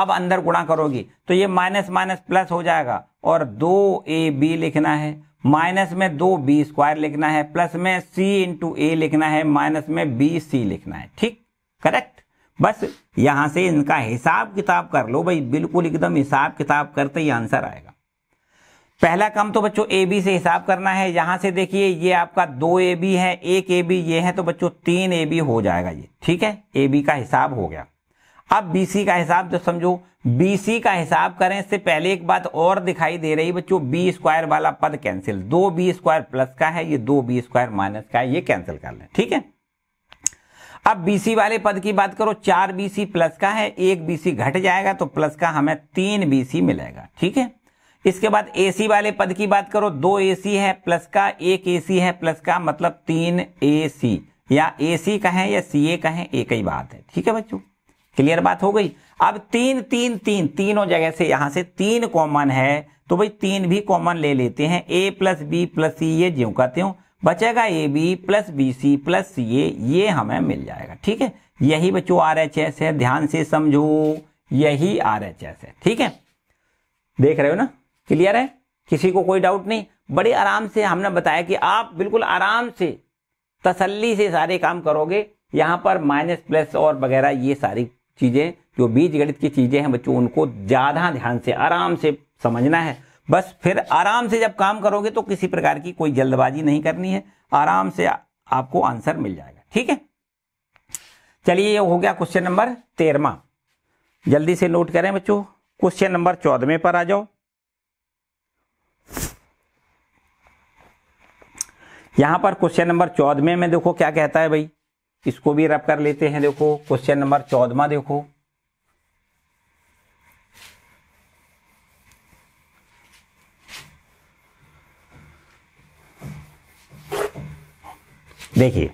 अब अंदर गुणा करोगी तो ये माइनस माइनस प्लस हो जाएगा और दो ए बी लिखना है माइनस में दो बी स्क्वायर लिखना है प्लस में सी इंटू ए लिखना है माइनस में बी सी लिखना है ठीक करेक्ट बस यहां से इनका हिसाब किताब कर लो भाई बिल्कुल एकदम हिसाब किताब करते ही आंसर आएगा पहला काम तो बच्चों ए बी से हिसाब करना है यहां से देखिए ये आपका दो ए बी है एक ए बी ये है तो बच्चों तीन ए बी हो जाएगा ये ठीक है ए बी का हिसाब हो गया अब बी सी का हिसाब जो समझो बी सी का हिसाब करें इससे पहले एक बात और दिखाई दे रही बच्चों बी स्क्वायर वाला पद कैंसिल दो बी स्क्वायर प्लस का है ये दो बी स्क्वायर माइनस का है ये कैंसिल कर लें ठीक है अब बीसी वाले पद की बात करो चार सी प्लस का है एक बीसी घट जाएगा तो प्लस का हमें तीन सी मिलेगा ठीक है इसके बाद एसी वाले पद की बात करो दो एसी है प्लस का एक एसी है प्लस का मतलब तीन एसी या एसी कहें या सीए कहें एक ही बात है ठीक है बच्चों क्लियर बात हो गई अब तीन तीन तीन तीनों जगह से यहां से तीन कॉमन है तो भाई तीन भी कॉमन ले लेते हैं ए प्लस बी प्लस सी ये ज्यो कहते हो बचेगा A B plus B C plus C A ये हमें मिल जाएगा ठीक है यही बच्चों आर एच एस है ध्यान से समझो यही आर एच एस है ठीक है देख रहे हो ना क्लियर है किसी को कोई डाउट नहीं बड़े आराम से हमने बताया कि आप बिल्कुल आराम से तसल्ली से सारे काम करोगे यहाँ पर माइनस प्लस और वगैरह ये सारी चीज़ें जो बीज गणित की चीज़ें हैं बच्चों उनको ज़्यादा ध्यान से आराम से समझना है बस फिर आराम से जब काम करोगे तो किसी प्रकार की कोई जल्दबाजी नहीं करनी है आराम से आपको आंसर मिल जाएगा ठीक है चलिए ये हो गया क्वेश्चन नंबर तेरवा जल्दी से नोट करें बच्चों क्वेश्चन नंबर चौदह पर आ जाओ यहां पर क्वेश्चन नंबर चौदवे में देखो क्या कहता है भाई इसको भी रब कर लेते हैं देखो क्वेश्चन नंबर चौदवा देखो देखिए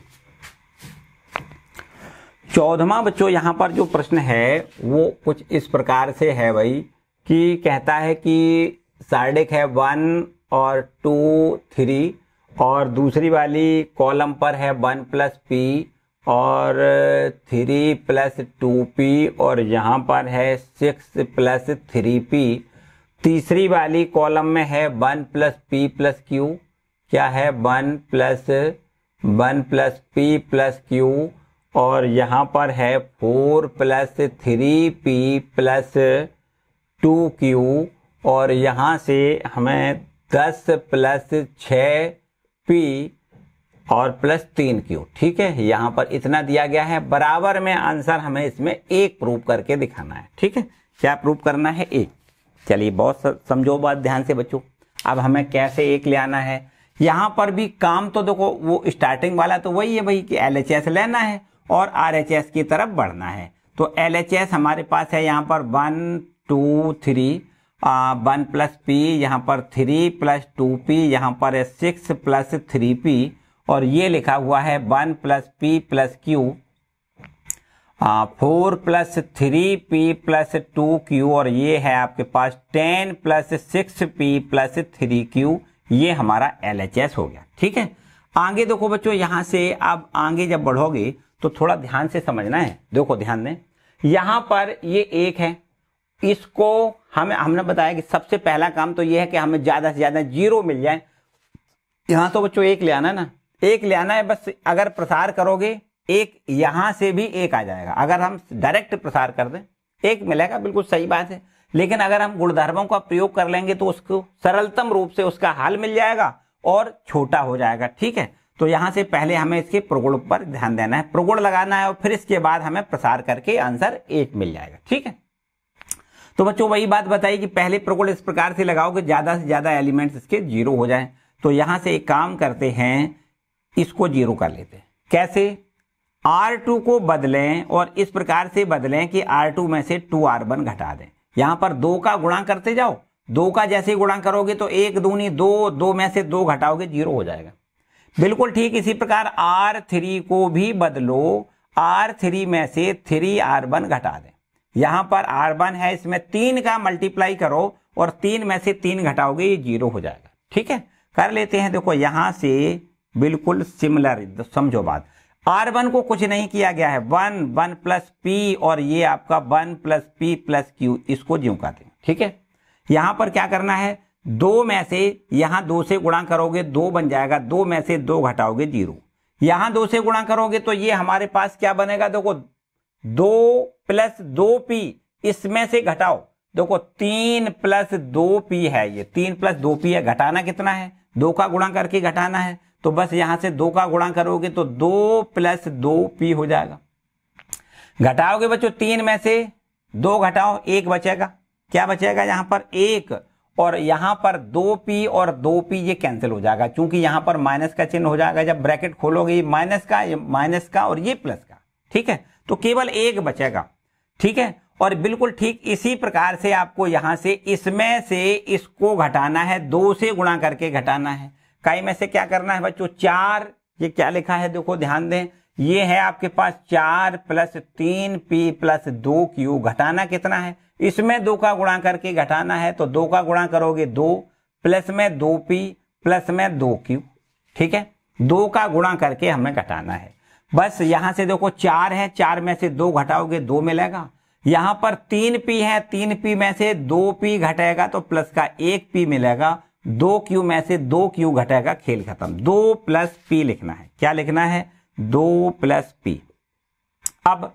चौदमा बच्चों यहां पर जो प्रश्न है वो कुछ इस प्रकार से है भाई कि कहता है कि सार्डिक है वन और टू थ्री और दूसरी वाली कॉलम पर है वन प्लस पी और थ्री प्लस टू पी और यहाँ पर है सिक्स प्लस थ्री पी तीसरी वाली कॉलम में है one plus P plus Q क्या है one plus one plus P plus Q और यहाँ पर है four plus three P plus two Q और यहाँ से हमें दस प्लस छः पी और प्लस तीन क्यू ठीक है यहां पर इतना दिया गया है बराबर में आंसर हमें इसमें एक प्रूफ करके दिखाना है ठीक है क्या प्रूफ करना है एक चलिए बहुत समझो बात ध्यान से बच्चों अब हमें कैसे एक ले आना है यहां पर भी काम तो देखो वो स्टार्टिंग वाला तो वही है भाई कि एल लेना है और आर की तरफ बढ़ना है तो एल हमारे पास है यहाँ पर one two three one plus P यहाँ पर थ्री प्लस टू पी यहाँ पर है सिक्स प्लस थ्री पी और ये लिखा हुआ है one plus P plus Q four plus three P plus two Q और ये है आपके पास ten plus six P plus three Q ये हमारा एल एच एस हो गया ठीक है आगे देखो बच्चों यहां से अब आगे जब बढ़ोगे तो थोड़ा ध्यान से समझना है देखो ध्यान दें यहां पर ये एक है इसको हमें हमने बताया कि सबसे पहला काम तो यह है कि हमें ज़्यादा से ज़्यादा जीरो मिल जाए यहां तो बच्चों एक ले आना ना एक ले आना है बस अगर प्रसार करोगे एक यहां से भी एक आ जाएगा अगर हम डायरेक्ट प्रसार कर दें एक मिलेगा बिल्कुल सही बात है लेकिन अगर हम गुणधर्मों का प्रयोग कर लेंगे तो उसको सरलतम रूप से उसका हाल मिल जाएगा और छोटा हो जाएगा ठीक है तो यहां से पहले हमें इसके प्रगुण पर ध्यान देना है प्रगुण लगाना है और फिर इसके बाद हमें प्रसार करके आंसर एक मिल जाएगा ठीक है तो बच्चों वही बात बताई कि पहले प्रकोण इस प्रकार से लगाओ कि ज़्यादा से ज़्यादा एलिमेंट्स इसके जीरो हो जाएं तो यहां से एक काम करते हैं इसको जीरो कर लेते हैं कैसे R2 को बदलें और इस प्रकार से बदलें कि R2 में से 2R1 घटा दें यहां पर दो का गुणा करते जाओ दो का जैसे गुणा करोगे तो एक दूनी दो दो में से दो घटाओगे जीरो हो जाएगा बिल्कुल ठीक इसी प्रकार R3 को भी बदलो R3 में से थ्री आर घटा दें यहां पर आर वन है इसमें तीन का मल्टीप्लाई करो और तीन में से तीन घटाओगे ये जीरो हो जाएगा ठीक है कर लेते हैं देखो यहां से बिल्कुल सिमिलर समझो बात आर वन को कुछ नहीं किया गया है वन वन प्लस पी और ये आपका one plus P plus Q इसको जीव का ठीक है यहां पर क्या करना है दो में से यहां दो से गुणा करोगे दो बन जाएगा दो में से दो घटाओगे जीरो यहां दो से गुणा करोगे तो ये हमारे पास क्या बनेगा देखो दो प्लस दो पी इसमें से घटाओ देखो तीन प्लस दो पी है ये तीन प्लस दो पी है घटाना कितना है दो का गुणा करके घटाना है तो बस यहां से दो का गुणा करोगे तो दो प्लस दो पी हो जाएगा घटाओगे बच्चों तीन में से दो घटाओ एक बचेगा क्या बचेगा यहां पर एक और यहां पर दो पी और दो पी ये कैंसिल हो जाएगा क्योंकि यहां पर माइनस का चिन्ह हो जाएगा जब ब्रैकेट खोलोगे माइनस का माइनस का और ये प्लस का ठीक है तो केवल एक बचेगा ठीक है और बिल्कुल ठीक इसी प्रकार से आपको यहां से इसमें से इसको घटाना है दो से गुणा करके घटाना है काई में से क्या करना है बच्चों चार ये क्या लिखा है देखो ध्यान दें ये है आपके पास चार प्लस तीन पी प्लस दो क्यू घटाना कितना है इसमें दो का गुणा करके घटाना है तो दो का गुणा करोगे दो प्लस में दो पी प्लस में दो क्यू ठीक है दो का गुणा करके हमें घटाना है बस यहां से देखो चार है चार में से दो घटाओगे दो मिलेगा यहां पर तीन पी है तीन पी में से दो पी घटेगा तो प्लस का एक पी मिलेगा दो क्यू में से दो क्यू घटेगा खेल खत्म दो प्लस पी लिखना है क्या लिखना है दो प्लस पी अब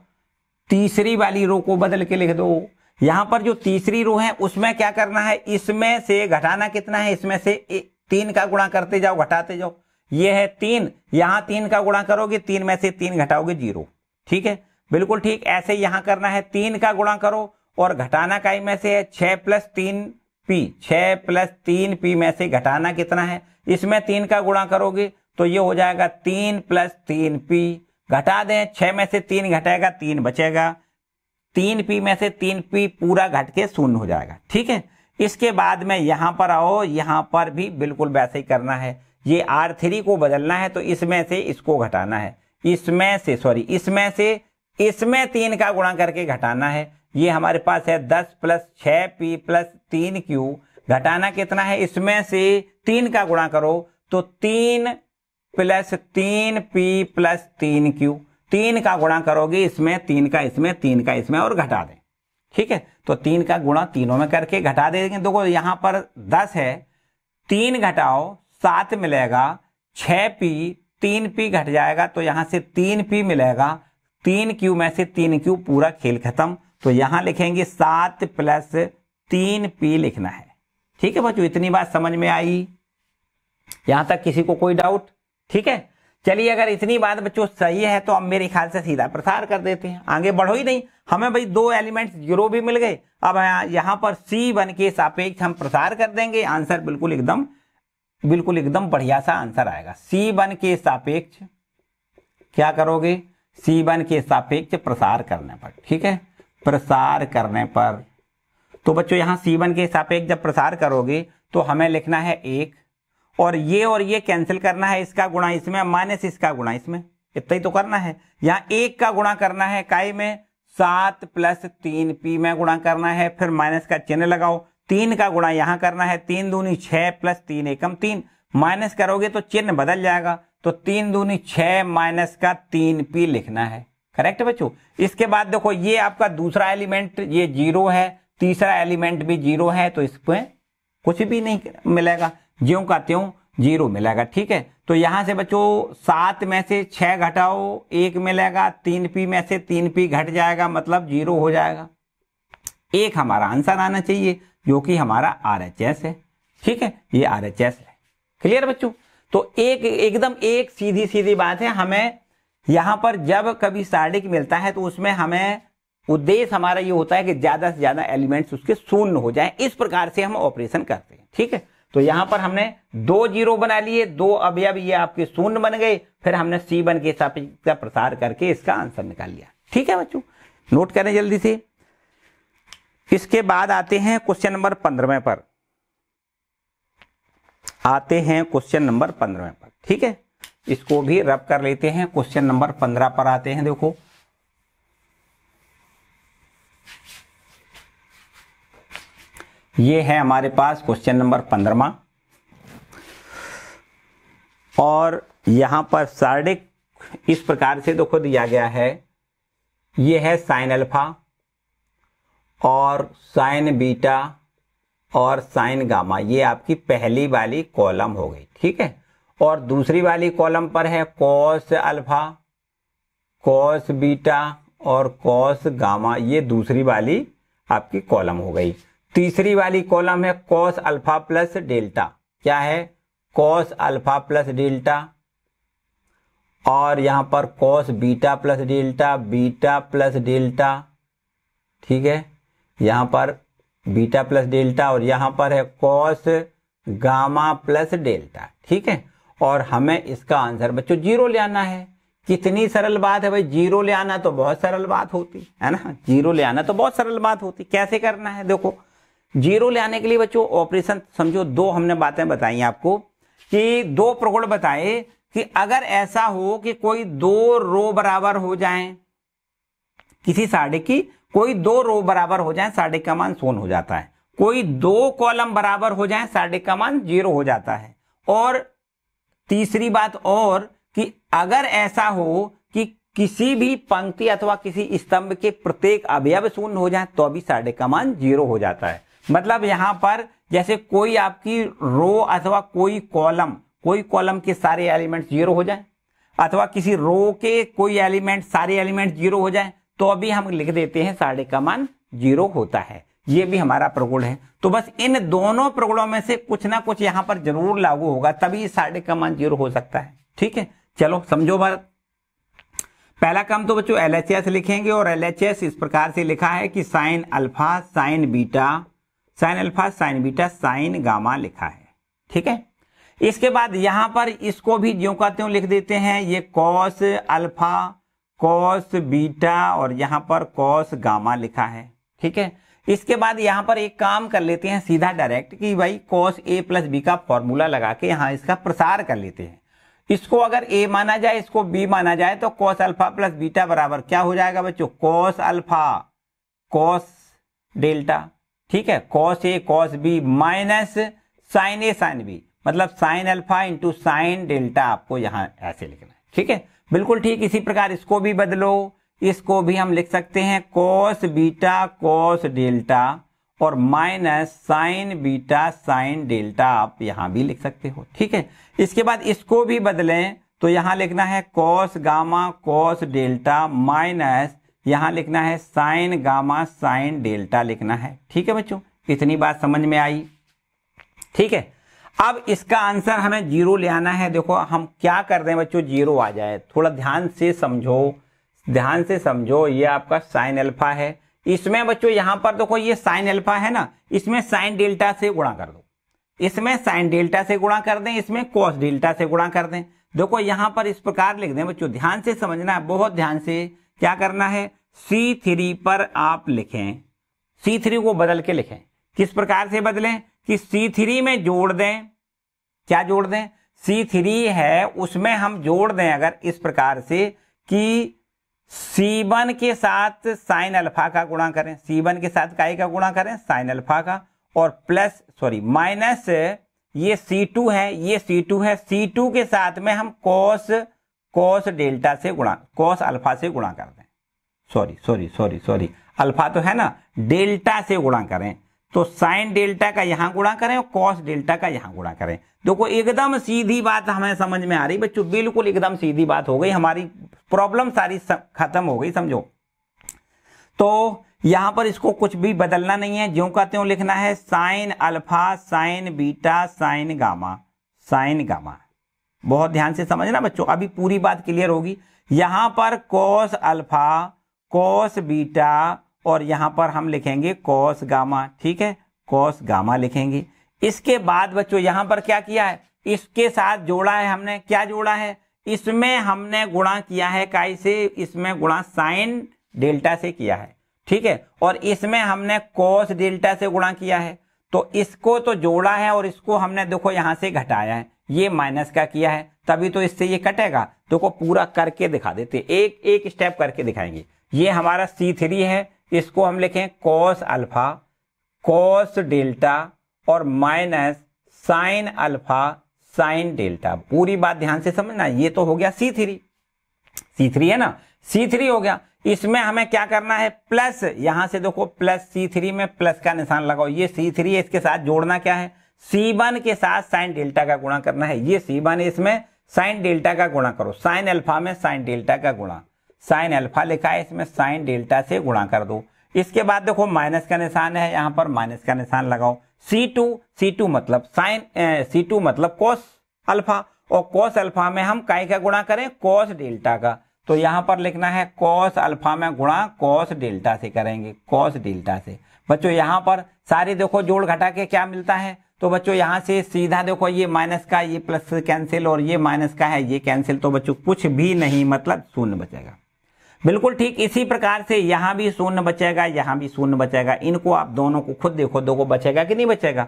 तीसरी वाली रो को बदल के लिख दो यहां पर जो तीसरी रो है उसमें क्या करना है इसमें से घटाना कितना है इसमें से तीन का गुणा करते जाओ घटाते जाओ ये है तीन यहां तीन का गुणा करोगे तीन में से तीन घटाओगे जीरो ठीक है बिल्कुल ठीक ऐसे यहां करना है तीन का गुणा करो और घटाना का में से है छह प्लस तीन पी छह प्लस तीन पी में से घटाना कितना है इसमें तीन का गुणा करोगे तो ये हो जाएगा तीन प्लस तीन पी घटा दें छह में से तीन घटाएगा तीन बचेगा तीन पी में से तीन पी पूरा घट के शून्य हो जाएगा ठीक है इसके बाद में यहां पर आओ यहां पर भी बिल्कुल वैसे ही करना है ये आर थ्री को बदलना है तो इसमें से इसको घटाना है इसमें से सॉरी इसमें से इसमें तीन का गुणा करके घटाना है ये हमारे पास है दस प्लस छः पी प्लस तीन क्यू घटाना कितना है इसमें से तीन का गुणा करो तो तीन प्लस तीन पी प्लस तीन क्यू तीन का गुणा करोगे इसमें तीन का इसमें तीन का इसमें और घटा दें ठीक है तो तीन का गुणा तीनों में करके घटा देंगे देखो यहां पर दस है तीन घटाओ सात मिलेगा छ पी तीन पी घट जाएगा तो यहां से तीन पी मिलेगा तीन क्यू में से तीन क्यू पूरा खेल खत्म तो यहां लिखेंगे सात प्लस तीन पी लिखना है ठीक है बच्चों इतनी बात समझ में आई यहां तक किसी को कोई डाउट ठीक है चलिए अगर इतनी बात बच्चों सही है तो हम मेरे ख्याल से सीधा प्रसार कर देते हैं आगे बढ़ो ही नहीं हमें भाई दो एलिमेंट जीरो भी मिल गए अब यहां पर सी वन के सापेक्ष हम प्रसार कर देंगे आंसर बिल्कुल एकदम बिल्कुल एकदम बढ़िया सा आंसर आएगा सी वन के सापेक्ष क्या करोगे सी वन के सापेक्ष प्रसार करने पर ठीक है प्रसार करने पर तो बच्चों यहां सी वन के सापेक्ष जब प्रसार करोगे तो हमें लिखना है एक और ये और ये कैंसिल करना है इसका गुणा इसमें माइनस इसका गुणा इसमें इतना ही तो करना है यहां एक का गुणा करना है काई में सात प्लस तीन पी में गुणा करना है फिर माइनस का चिन्ह लगाओ तीन का गुणा यहां करना है तीन दूनी छह प्लस तीन एकम तीन माइनस करोगे तो चिन्ह बदल जाएगा तो तीन दूनी छह माइनस का तीन पी लिखना है करेक्ट बच्चों इसके बाद देखो ये आपका दूसरा एलिमेंट ये जीरो है तीसरा एलिमेंट भी जीरो है तो इसमें कुछ भी नहीं मिलेगा ज्यो का त्यों जीरो मिलेगा ठीक है तो यहां से बच्चों सात में से छह घटाओ एक मिलेगा तीन पी में से तीन पी घट जाएगा मतलब जीरो हो जाएगा एक हमारा आंसर आना चाहिए जो कि हमारा आर एच एस है ठीक है ये आर एच एस है क्लियर बच्चों तो एक एकदम एक सीधी सीधी बात है हमें यहां पर जब कभी सार्डिक मिलता है तो उसमें हमें उद्देश्य हमारा ये होता है कि ज्यादा से ज्यादा एलिमेंट्स उसके शून्य हो जाए इस प्रकार से हम ऑपरेशन करते हैं ठीक है तो यहां पर हमने दो जीरो बना लिए दो अब ये आपके शून्य बन गए फिर हमने सी बन के प्रसार करके इसका आंसर निकाल लिया ठीक है बच्चों नोट करें जल्दी से इसके बाद आते हैं क्वेश्चन नंबर पंद्रह पर आते हैं क्वेश्चन नंबर पंद्रह पर ठीक है इसको भी रब कर लेते हैं क्वेश्चन नंबर पंद्रह पर आते हैं देखो ये है हमारे पास क्वेश्चन नंबर पंद्रमा और यहां पर सार्डिक इस प्रकार से देखो दिया गया है ये है साइन अल्फा और साइन बीटा और साइन गामा ये आपकी पहली वाली कॉलम हो गई ठीक है और दूसरी वाली कॉलम पर है कॉस अल्फा कॉस बीटा और कॉस गामा ये दूसरी वाली आपकी कॉलम हो गई तीसरी वाली कॉलम है कॉस अल्फा प्लस डेल्टा क्या है कॉस अल्फा प्लस डेल्टा और यहां पर cos beta plus delta beta plus delta ठीक है यहां पर बीटा प्लस डेल्टा और यहां पर है कॉस गामा प्लस डेल्टा ठीक है और हमें इसका आंसर बच्चों जीरो ले आना है कितनी सरल बात है भाई जीरो ले आना तो बहुत सरल बात होती है ना जीरो ले आना तो बहुत सरल बात होती कैसे करना है देखो जीरो ले आने के लिए बच्चों ऑपरेशन समझो दो हमने बातें बताई आपको कि दो प्रगुण बताए कि अगर ऐसा हो कि कोई दो रो बराबर हो जाए किसी साड़ी की कोई दो रो बराबर हो जाए साढ़े का मान शून्य हो जाता है कोई दो कॉलम बराबर हो जाए साढ़े का मान जीरो हो जाता है और तीसरी बात और कि अगर ऐसा हो कि किसी भी पंक्ति अथवा किसी स्तंभ के प्रत्येक अवयव शून्य हो जाए तो भी साढ़े का मान जीरो हो जाता है मतलब यहां पर जैसे कोई आपकी रो अथवा कोई कॉलम कोई कॉलम के सारे एलिमेंट जीरो हो जाए अथवा किसी रो के कोई एलिमेंट सारे एलिमेंट जीरो हो जाए तो अभी हम लिख देते हैं साढ़े का मान जीरो होता है ये भी हमारा प्रगुण है तो बस इन दोनों प्रगुणों में से कुछ ना कुछ यहां पर जरूर लागू होगा तभी साढ़े का मान जीरो हो सकता है ठीक है चलो समझो भारत पहला काम तो बच्चों एल लिखेंगे और एल इस प्रकार से लिखा है कि sine alpha sine beta sine alpha sine beta sine gamma लिखा है ठीक है इसके बाद यहां पर इसको भी ज्यो का त्यों लिख देते हैं ये कॉस अल्फा कॉस बीटा और यहां पर कॉस गामा लिखा है ठीक है इसके बाद यहां पर एक काम कर लेते हैं सीधा डायरेक्ट कि भाई कॉस ए प्लस बी का फॉर्मूला लगा के यहां इसका प्रसार कर लेते हैं इसको अगर ए माना जाए इसको बी माना जाए तो कॉस अल्फा प्लस बीटा बराबर क्या हो जाएगा बच्चों कॉस अल्फा कॉस डेल्टा ठीक है cos A cos B minus sine A sine B मतलब sine alpha into sine delta आपको यहां ऐसे लिखना है ठीक है बिल्कुल ठीक इसी प्रकार इसको भी बदलो इसको भी हम लिख सकते हैं कॉस बीटा कॉस डेल्टा और minus sine beta sine delta आप यहां भी लिख सकते हो ठीक है इसके बाद इसको भी बदलें तो यहां लिखना है cos gamma cos delta minus यहां लिखना है साइन गामा साइन डेल्टा लिखना है ठीक है बच्चों इतनी बात समझ में आई ठीक है अब इसका आंसर हमें जीरो ले आना है देखो हम क्या कर रहे हैं बच्चों जीरो आ जाए थोड़ा ध्यान से समझो ध्यान से समझो ये आपका साइन अल्फा है इसमें बच्चों यहां पर देखो ये साइन अल्फा है ना इसमें साइन डेल्टा से गुणा कर दो इसमें साइन डेल्टा से गुणा कर दें इसमें कॉस डेल्टा से गुणा कर दें देखो यहां पर इस प्रकार लिख दें बच्चों ध्यान से समझना है बहुत ध्यान से क्या करना है सी थ्री पर आप लिखें सी थ्री को बदल के लिखें किस प्रकार से बदलें कि C3 में जोड़ दें क्या जोड़ दें C3 है उसमें हम जोड़ दें अगर इस प्रकार से कि C1 के साथ साइन अल्फा का गुणा करें C1 के साथ काई का गुणा करें साइन अल्फा का और प्लस सॉरी माइनस ये C2 है ये C2 है C2 के साथ में हम कॉस कॉस डेल्टा से गुणा कॉस अल्फा से गुणा कर दें sorry sorry sorry sorry alpha तो है ना डेल्टा से गुणा करें तो साइन डेल्टा का यहां गुणा करें और कॉस डेल्टा का यहां गुणा करें देखो एकदम सीधी बात हमें समझ में आ रही बच्चों बिल्कुल एकदम सीधी बात हो गई हमारी प्रॉब्लम सारी खत्म हो गई समझो तो यहां पर इसको कुछ भी बदलना नहीं है जो का त्यों लिखना है sine alpha sine beta sine gamma sine gamma बहुत ध्यान से समझना बच्चों अभी पूरी बात क्लियर होगी यहां पर कॉस अल्फा कॉस बीटा और यहां पर हम लिखेंगे कॉस गामा ठीक है कॉस गामा लिखेंगे इसके बाद बच्चों यहां पर क्या किया है इसके साथ जोड़ा है हमने क्या जोड़ा है इसमें हमने गुणा किया है काई से इसमें गुणा साइन डेल्टा से किया है ठीक है और इसमें हमने कॉस डेल्टा से गुणा किया है तो इसको तो जोड़ा है और इसको हमने देखो यहां से घटाया है ये माइनस का किया है तभी तो इससे ये कटेगा देखो पूरा करके दिखा देते एक एक स्टेप करके दिखाएंगे ये हमारा सी थ्री है इसको हम लिखें कॉस अल्फा कॉस डेल्टा और minus sine alpha sine delta पूरी बात ध्यान से समझना ये तो हो गया सी थ्री सी थ्री है ना सी थ्री हो गया इसमें हमें क्या करना है प्लस यहां से देखो प्लस सी थ्री में प्लस का निशान लगाओ ये सी थ्री इसके साथ जोड़ना क्या है सी वन के साथ साइन डेल्टा का गुणा करना है ये सी वन इसमें साइन डेल्टा का गुणा करो साइन अल्फा में साइन डेल्टा का गुणा साइन अल्फा लिखा है इसमें साइन डेल्टा से गुणा कर दो इसके बाद देखो माइनस का निशान है यहां पर माइनस का निशान लगाओ सी टू सी टू मतलब साइन सी टू मतलब कोस अल्फा और कोस अल्फा में हम काय का गुणा करें कोस डेल्टा का तो यहां पर लिखना है कोस अल्फा में गुणा कॉस डेल्टा से करेंगे कोस डेल्टा से बच्चों यहां पर सारे देखो जोड़ घटा के क्या मिलता है तो बच्चों यहां से सीधा देखो ये माइनस का ये प्लस कैंसिल और ये माइनस का है ये कैंसिल तो बच्चों कुछ भी नहीं मतलब शून्य बचेगा बिल्कुल ठीक इसी प्रकार से यहां भी शून्य बचेगा यहां भी शून्य बचेगा इनको आप दोनों को खुद देखो दो को बचेगा कि नहीं बचेगा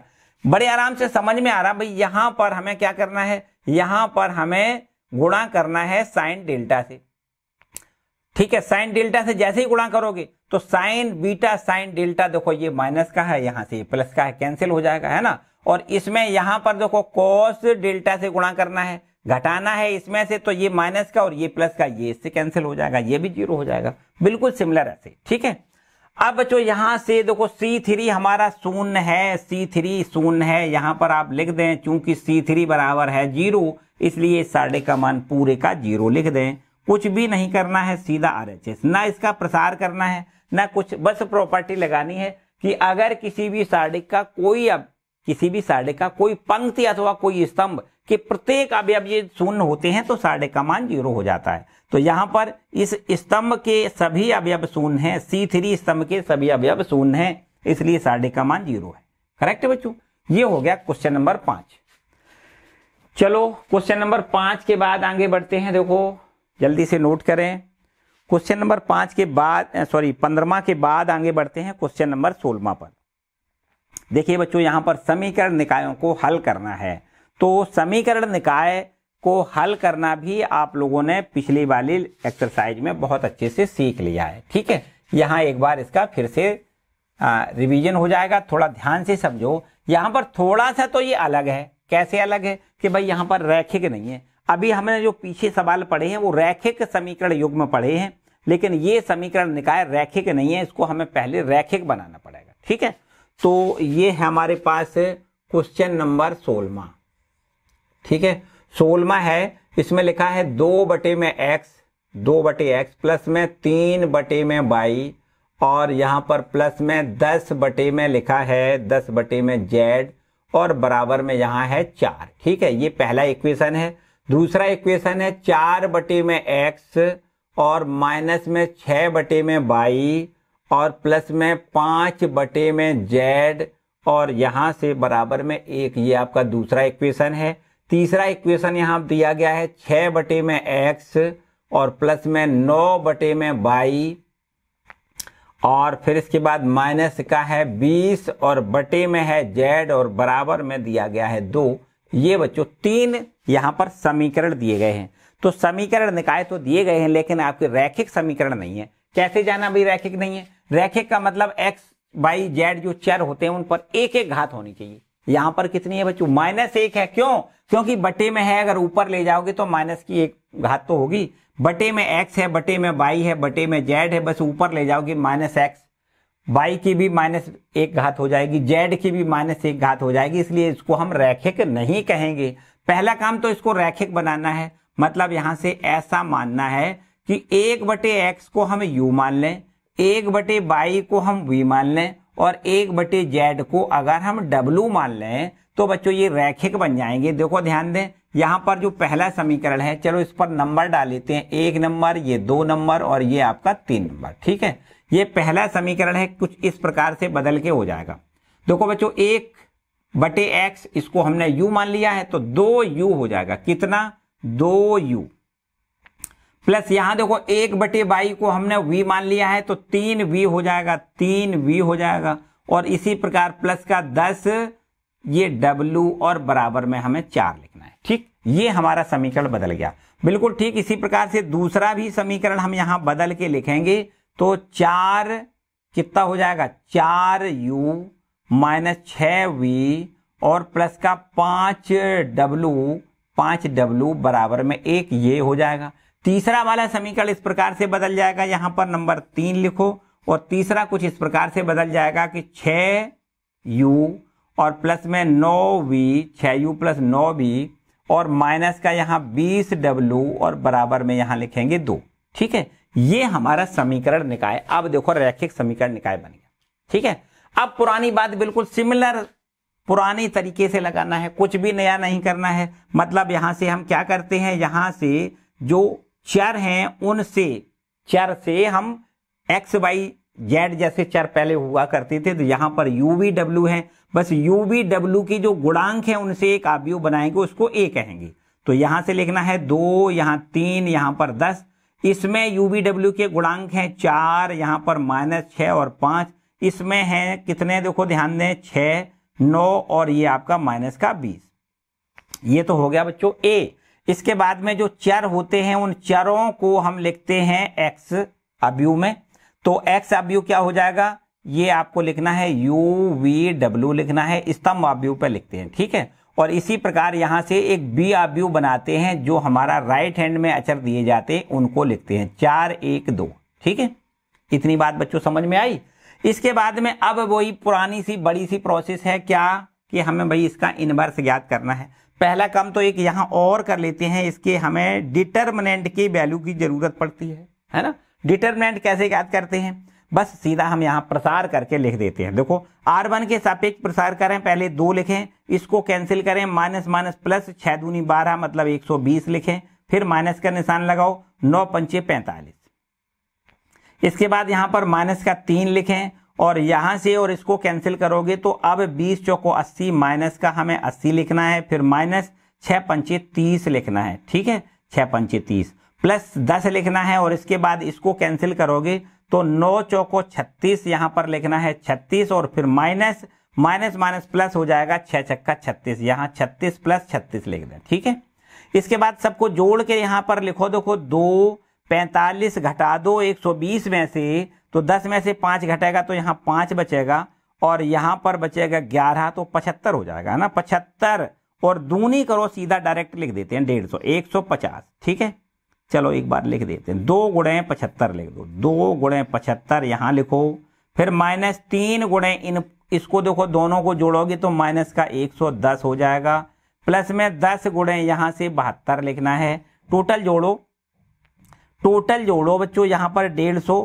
बड़े आराम से समझ में आ रहा भाई यहां पर हमें क्या करना है यहां पर हमें गुणा करना है साइन डेल्टा से ठीक है साइन डेल्टा से जैसे ही गुणा करोगे तो साइन बीटा साइन डेल्टा देखो ये माइनस का है यहां से प्लस का है कैंसिल हो जाएगा है ना और इसमें यहां पर देखो कॉस डेल्टा से गुणा करना है घटाना है इसमें से तो ये माइनस का और ये प्लस का ये इससे कैंसिल हो जाएगा ये भी जीरो हो जाएगा बिल्कुल सिमिलर ऐसे ठीक है अब बच्चों यहां से देखो सी थ्री हमारा शून्य है सी थ्री शून्य है यहां पर आप लिख दें चूंकि सी थ्री बराबर है जीरो इसलिए साढ़े का मान पूरे का जीरो लिख दें कुछ भी नहीं करना है सीधा आर एच एस ना इसका प्रसार करना है ना कुछ बस प्रॉपर्टी लगानी है कि अगर किसी भी साड़े का कोई अब किसी भी साड़े का कोई पंक्ति अथवा कोई स्तंभ कि प्रत्येक अवयव ये शून्य होते हैं तो साढ़े का मान जीरो हो जाता है तो यहां पर इस स्तंभ के सभी अवयव शून्य हैं सी थ्री स्तंभ के सभी अवयव शून्य हैं इसलिए साढ़े का मान जीरो है करेक्ट बच्चों ये हो गया क्वेश्चन नंबर पांच चलो क्वेश्चन नंबर पांच के बाद आगे बढ़ते हैं देखो जल्दी से नोट करें क्वेश्चन नंबर पांच के बाद सॉरी पंद्रमा के बाद आगे बढ़ते हैं क्वेश्चन नंबर सोलवा पर देखिए बच्चों यहां पर समीकरण निकायों को हल करना है तो समीकरण निकाय को हल करना भी आप लोगों ने पिछली वाली एक्सरसाइज में बहुत अच्छे से सीख लिया है ठीक है यहाँ एक बार इसका फिर से रिवीजन हो जाएगा थोड़ा ध्यान से समझो यहाँ पर थोड़ा सा तो ये अलग है कैसे अलग है कि भाई यहाँ पर रैखिक नहीं है अभी हमने जो पीछे सवाल पढ़े हैं वो रैखिक समीकरण युग में पढ़े हैं लेकिन ये समीकरण निकाय रैखिक नहीं है इसको हमें पहले रैखिक बनाना पड़ेगा ठीक है तो ये है हमारे पास क्वेश्चन नंबर सोलवा ठीक है सोलमा है इसमें लिखा है दो बटे में एक्स दो बटे एक्स प्लस में तीन बटे में बाई और यहां पर प्लस में दस बटे में लिखा है दस बटे में जेड और बराबर में यहां है चार ठीक है ये पहला इक्वेशन है दूसरा इक्वेशन है चार बटे में एक्स और माइनस में छह बटे में बाई और प्लस में पांच बटे में जेड और यहां से बराबर में एक ये आपका दूसरा इक्वेशन है तीसरा इक्वेशन यहां दिया गया है छह बटे में एक्स और प्लस में नौ बटे में बाई और फिर इसके बाद माइनस का है बीस और बटे में है जेड और बराबर में दिया गया है दो ये बच्चों तीन यहां पर समीकरण दिए गए हैं तो समीकरण निकाय तो दिए गए हैं लेकिन आपके रैखिक समीकरण नहीं है कैसे जाना भाई रैखिक नहीं है रैखिक का मतलब एक्स बाई जेड जो चर होते हैं उन पर एक एक घात होनी चाहिए यहां पर कितनी है बच्चों माइनस एक है क्यों क्योंकि बटे में है अगर ऊपर ले जाओगे तो माइनस की एक घात तो होगी बटे में एक्स है बटे में वाई है बटे में जेड है बस ऊपर ले जाओगे माइनस एक्स वाई की भी माइनस एक घात हो जाएगी जेड की भी माइनस एक घात हो जाएगी इसलिए इसको हम रैखिक नहीं कहेंगे पहला काम तो इसको रैखिक बनाना है मतलब यहां से ऐसा मानना है कि एक बटे एक्स को हम यू मान लें एक बटे वाई को हम वी मान लें और एक बटे जेड को अगर हम डब्लू मान लें तो बच्चों ये रैखिक बन जाएंगे देखो ध्यान दें यहां पर जो पहला समीकरण है चलो इस पर नंबर डाल लेते हैं एक नंबर ये दो नंबर और ये आपका तीन नंबर ठीक है ये पहला समीकरण है कुछ इस प्रकार से बदल के हो जाएगा देखो बच्चों एक बटे एक्स इसको हमने यू मान लिया है तो दो यू हो जाएगा कितना दो यू प्लस यहां देखो एक बटे बाई को हमने वी मान लिया है तो तीन वी हो जाएगा तीन वी हो जाएगा और इसी प्रकार प्लस का दस ये W और बराबर में हमें चार लिखना है ठीक ये हमारा समीकरण बदल गया बिल्कुल ठीक इसी प्रकार से दूसरा भी समीकरण हम यहां बदल के लिखेंगे तो चार कितना हो जाएगा चार यू माइनस छ वी और प्लस का पांच डब्लू पांच डब्लू बराबर में एक ये हो जाएगा तीसरा वाला समीकरण इस प्रकार से बदल जाएगा यहां पर नंबर तीन लिखो और तीसरा कुछ इस प्रकार से बदल जाएगा कि छ यू और प्लस में नौ वी छः यू प्लस नौ वी और माइनस का यहाँ बीस डब्लू और बराबर में यहाँ लिखेंगे दो ठीक है ये हमारा समीकरण निकाय अब देखो रैखिक समीकरण निकाय बन गया ठीक है अब पुरानी बात बिल्कुल सिमिलर पुराने तरीके से लगाना है कुछ भी नया नहीं करना है मतलब यहां से हम क्या करते हैं यहां से जो चर हैं उनसे चर से हम एक्स वाई जेड जैसे चर पहले हुआ करते थे तो यहां पर यू वी डब्ल्यू है बस यू वी डब्ल्यू की जो गुणांक है उनसे एक आवयव बनाएंगे उसको ए कहेंगे तो यहां से लिखना है दो यहां तीन यहां पर दस इसमें यू वी डब्ल्यू के गुणांक हैं चार यहां पर माइनस छ और पांच इसमें है कितने देखो ध्यान दें छः नौ और ये आपका माइनस का बीस ये तो हो गया बच्चों ए इसके बाद में जो चर होते हैं उन चरों को हम लिखते हैं एक्स अब्यू में तो एक्स आप क्या हो जाएगा ये आपको लिखना है यू वी डब्ल्यू लिखना है स्तंभ आप पर लिखते हैं ठीक है और इसी प्रकार यहां से एक बी आप बनाते हैं जो हमारा राइट हैंड में अचर दिए जाते हैं उनको लिखते हैं चार एक दो ठीक है इतनी बात बच्चों समझ में आई इसके बाद में अब वही पुरानी सी बड़ी सी प्रोसेस है क्या कि हमें भाई इसका इनवर्स ज्ञात करना है पहला काम तो एक यहां और कर लेते हैं इसके हमें डिटर्मनेंट की वैल्यू की जरूरत पड़ती है है ना डिटर्मिनेंट कैसे याद करते हैं बस सीधा हम यहाँ प्रसार करके लिख देते हैं देखो आर वन के सापेक्ष प्रसार करें पहले दो लिखें इसको कैंसिल करें माइनस माइनस प्लस छह दूनी बारह मतलब एक सौ बीस लिखें फिर माइनस का निशान लगाओ नौ पंचे पैंतालीस इसके बाद यहां पर माइनस का तीन लिखें और यहां से और इसको कैंसिल करोगे तो अब बीस चौको अस्सी माइनस का हमें अस्सी लिखना है फिर माइनस छह पंचे तीस लिखना है ठीक है छह पंचे तीस प्लस दस लिखना है और इसके बाद इसको कैंसिल करोगे तो नौ चौको छत्तीस यहां पर लिखना है छत्तीस और फिर माइनस माइनस माइनस प्लस हो जाएगा छह छक्का छत्तीस यहां छत्तीस प्लस छत्तीस लिख दें ठीक है इसके बाद सबको जोड़ के यहां पर लिखो देखो दो पैंतालीस घटा दो एक सौ बीस में से तो दस में से पांच घटेगा तो यहां पांच बचेगा और यहां पर बचेगा ग्यारह तो पचहत्तर हो जाएगा ना पचहत्तर और दूनी करो सीधा डायरेक्ट लिख देते हैं डेढ़ सौ एक सौ पचास ठीक है चलो एक बार लिख देते हैं दो गुणे पचहत्तर लिख दो दो गुणे पचहत्तर यहां लिखो फिर माइनस तीन गुणे इन इसको देखो दोनों को जोड़ोगे तो माइनस का 110 हो जाएगा प्लस में 10 गुणे यहां से बहत्तर लिखना है टोटल जोड़ो टोटल जोड़ो बच्चों यहां पर डेढ़ सौ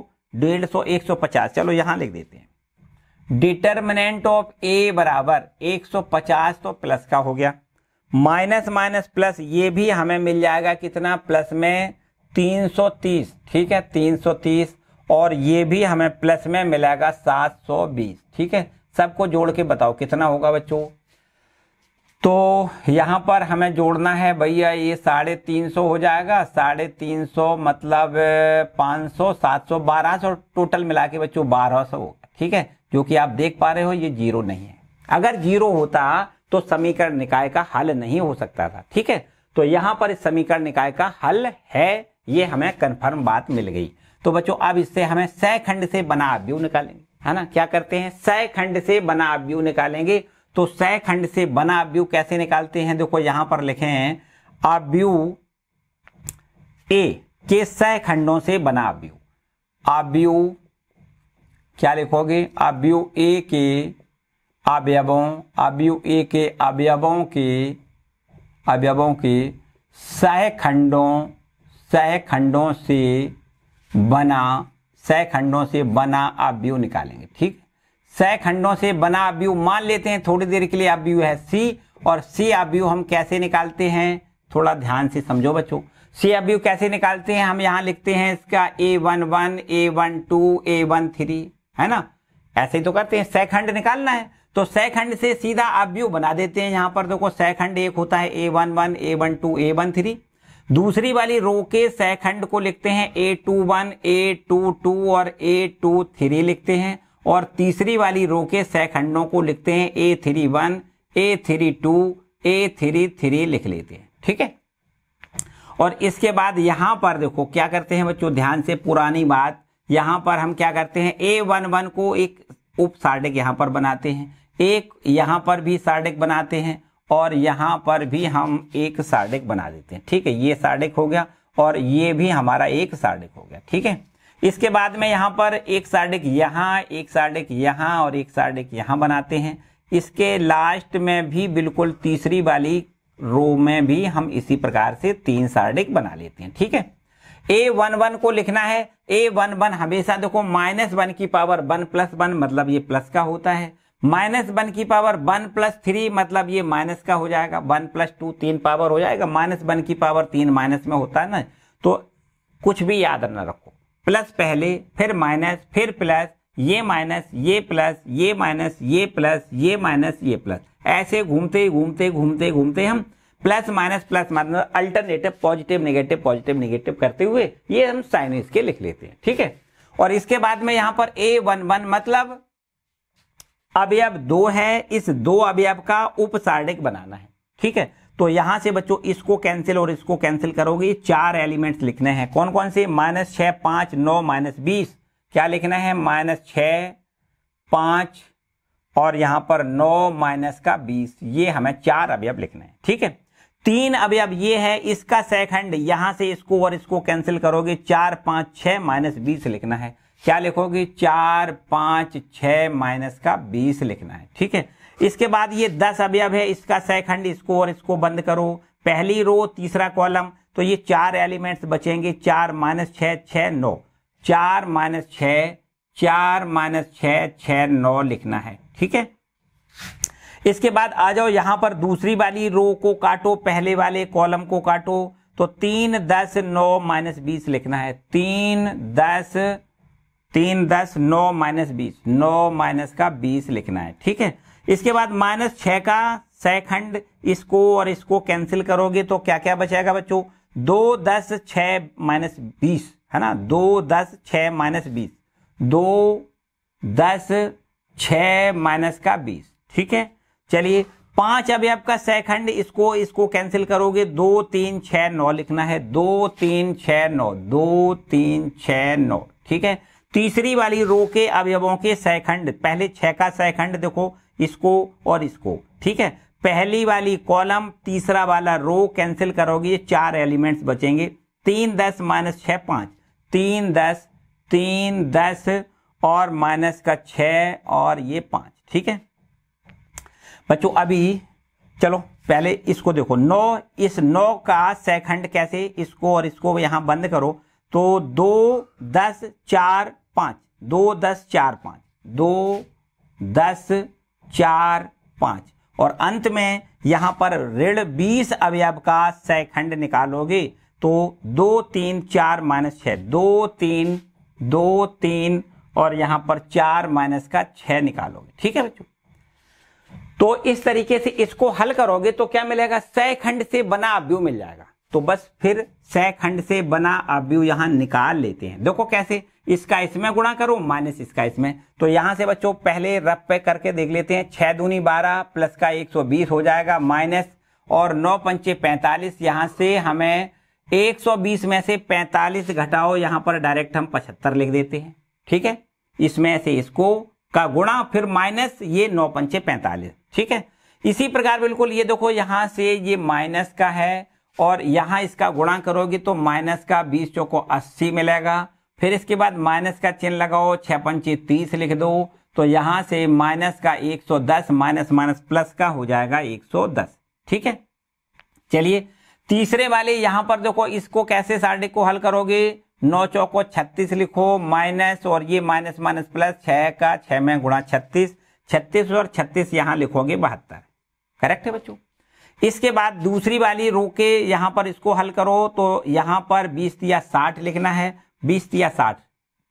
डेढ़ सौ एक सौ पचास चलो यहां लिख देते हैं डिटर्मिनेंट ऑफ ए बराबर 150 तो प्लस का हो गया माइनस माइनस प्लस ये भी हमें मिल जाएगा कितना प्लस में 330 ठीक है 330 और ये भी हमें प्लस में मिलेगा 720 ठीक है सबको जोड़ के बताओ कितना होगा बच्चों तो यहां पर हमें जोड़ना है भैया ये साढ़े तीन सौ हो जाएगा साढ़े तीन सौ मतलब पांच सौ सात सौ बारह सौ टोटल मिला के बच्चों बारह सौ होगा ठीक है जो कि आप देख पा रहे हो ये जीरो नहीं है अगर जीरो होता तो समीकरण निकाय का हल नहीं हो सकता था ठीक है तो यहां पर इस समीकरण निकाय का हल है ये हमें कन्फर्म बात मिल गई तो बच्चों अब इससे हमें सह खंड से बना अवयव निकालेंगे है ना क्या करते हैं सह खंड से बना अवयव निकालेंगे तो सह खंड से बना अवयव कैसे निकालते हैं देखो यहां पर लिखे हैं अवयव ए के सह खंडों से बना अवयव अवयव क्या लिखोगे अवयव ए के अवयवों अवयव ए के अवयवों के अवयवों के सह खंडों सह खंडों से बना सह खंडों से बना अव्यू निकालेंगे ठीक सह खंडों से बना अव्यू मान लेते हैं थोड़ी देर के लिए अव्यू है सी और सी अव्यू हम कैसे निकालते हैं थोड़ा ध्यान से समझो बच्चों सी अव्यू कैसे निकालते हैं हम यहां लिखते हैं इसका A one one A one two A one three है ना ऐसे ही तो करते हैं खंड निकालना है तो सहखंड से सीधा अव्यू बना देते हैं यहां पर देखो तो सैखंड एक होता है A one one A one two A one three दूसरी वाली रो के सहखंड को लिखते हैं A two one A two two और ए टू थ्री लिखते हैं और तीसरी वाली रो के सैखंडों को लिखते हैं A three one A three two A three three लिख लेते हैं ठीक है और इसके बाद यहां पर देखो क्या करते हैं बच्चों ध्यान से पुरानी बात यहां पर हम क्या करते हैं ए वन वन को एक उप सार्डिक यहां पर बनाते हैं एक यहां पर भी सार्डिक बनाते हैं और यहां पर भी हम एक साडिक बना देते हैं ठीक है ये सार्डेक हो गया और ये भी हमारा एक सार्डेक हो गया ठीक है इसके बाद में यहां पर एक सार्डेक यहां एक सार्डेक यहां और एक सार्डेक यहां बनाते हैं इसके लास्ट में भी बिल्कुल तीसरी वाली रो में भी हम इसी प्रकार से तीन सार्डेक बना लेते हैं ठीक है ए वन वन को लिखना है ए वन वन हमेशा देखो माइनस वन की पावर वन प्लस वन मतलब ये प्लस का होता है माइनस वन की पावर वन प्लस थ्री मतलब ये माइनस का हो जाएगा वन प्लस टू तीन पावर हो जाएगा माइनस वन की पावर तीन माइनस में होता है ना तो कुछ भी याद न रखो प्लस पहले फिर माइनस फिर प्लस ये माइनस ये प्लस ये माइनस ये प्लस ये माइनस ये प्लस ऐसे घूमते घूमते घूमते घूमते हम plus minus plus minus alternative positive negative positive negative करते हुए ये हम साइन इसके लिख लेते हैं ठीक है और इसके बाद में यहाँ पर ए वन वन मतलब अवयव दो है इस दो अवयव का उपसारणिक बनाना है ठीक है तो यहां से बच्चों इसको कैंसिल और इसको कैंसिल करोगे चार एलिमेंट्स लिखने हैं कौन कौन से माइनस छह पांच नौ माइनस बीस क्या लिखना है माइनस छ पांच और यहां पर नौ माइनस का बीस ये हमें चार अवयव लिखने हैं ठीक है तीन अवयव ये है इसका सेकंड यहां से इसको और इसको कैंसिल करोगे चार पांच छह माइनस बीस लिखना है क्या लिखोगे चार पांच छ माइनस का बीस लिखना है ठीक है इसके बाद ये दस अवयव है इसका सेखंड इसको और इसको बंद करो पहली रो तीसरा कॉलम तो ये चार एलिमेंट्स बचेंगे चार माइनस छ छ नौ चार माइनस छ चार माइनस छ छ नौ लिखना है ठीक है इसके बाद आ जाओ यहां पर दूसरी वाली रो को काटो पहले वाले कॉलम को काटो तो तीन दस नौ माइनस बीस लिखना है तीन दस तीन दस नौ माइनस बीस नौ माइनस का बीस लिखना है ठीक है इसके बाद माइनस छह का सैखंड इसको और इसको कैंसिल करोगे तो क्या क्या बचेगा बच्चों दो दस छ माइनस बीस है ना दो दस छ माइनस बीस दो दस छ माइनस का बीस ठीक है चलिए पांच अभी आपका सैखंड इसको इसको कैंसिल करोगे दो तीन छ नौ लिखना है दो तीन छ नौ दो तीन छ नौ ठीक है तीसरी वाली रो के अवयवों के सैखंड पहले छह का सैखंड देखो इसको और इसको ठीक है पहली वाली कॉलम तीसरा वाला रो कैंसिल करोगे ये चार एलिमेंट्स बचेंगे तीन दस माइनस छ पांच तीन दस तीन दस और माइनस का छ और ये पांच ठीक है बच्चों अभी चलो पहले इसको देखो नौ इस नौ का सेकंड कैसे इसको और इसको यहां बंद करो तो दो दस चार पाँच दो दस चार पाँच दो दस चार पाँच और अंत में यहाँ पर ऋण बीस अवयव का खंड निकालोगे तो दो तीन चार माइनस छः दो तीन दो तीन और यहाँ पर चार माइनस का छः निकालोगे ठीक है बच्चों तो इस तरीके से इसको हल करोगे तो क्या मिलेगा खंड से बना अवयव मिल जाएगा तो बस फिर सहखंड से बना अवयव यहां निकाल लेते हैं देखो कैसे इसका इसमें गुणा करो माइनस इसका इसमें तो यहां से बच्चों पहले रब पे करके देख लेते हैं छह दूनी बारह प्लस का एक सौ बीस हो जाएगा माइनस और नौ पंचे पैंतालीस यहां से हमें एक सौ बीस में से पैंतालीस घटाओ यहां पर डायरेक्ट हम पचहत्तर लिख देते हैं ठीक है इसमें से इसको का गुणा फिर माइनस ये नौ पंचे पैंतालीस ठीक है इसी प्रकार बिल्कुल ये देखो यहां से ये माइनस का है और यहां इसका गुणा करोगे तो माइनस का बीस चौको अस्सी मिलेगा फिर इसके बाद माइनस का चिन्ह लगाओ छह पंची तीस लिख दो तो यहां से माइनस का 110 माइनस माइनस प्लस का हो जाएगा 110 ठीक है चलिए तीसरे वाले यहां पर देखो इसको कैसे साढ़े को हल करोगे नौ चौको छत्तीस लिखो माइनस और ये माइनस माइनस प्लस छह का छह में गुणा छत्तीस छत्तीस और छत्तीस यहां लिखोगे बहत्तर करेक्ट है बच्चों इसके बाद दूसरी वाली रो के यहां पर इसको हल करो तो यहां पर बीस या साठ लिखना है बीस या साठ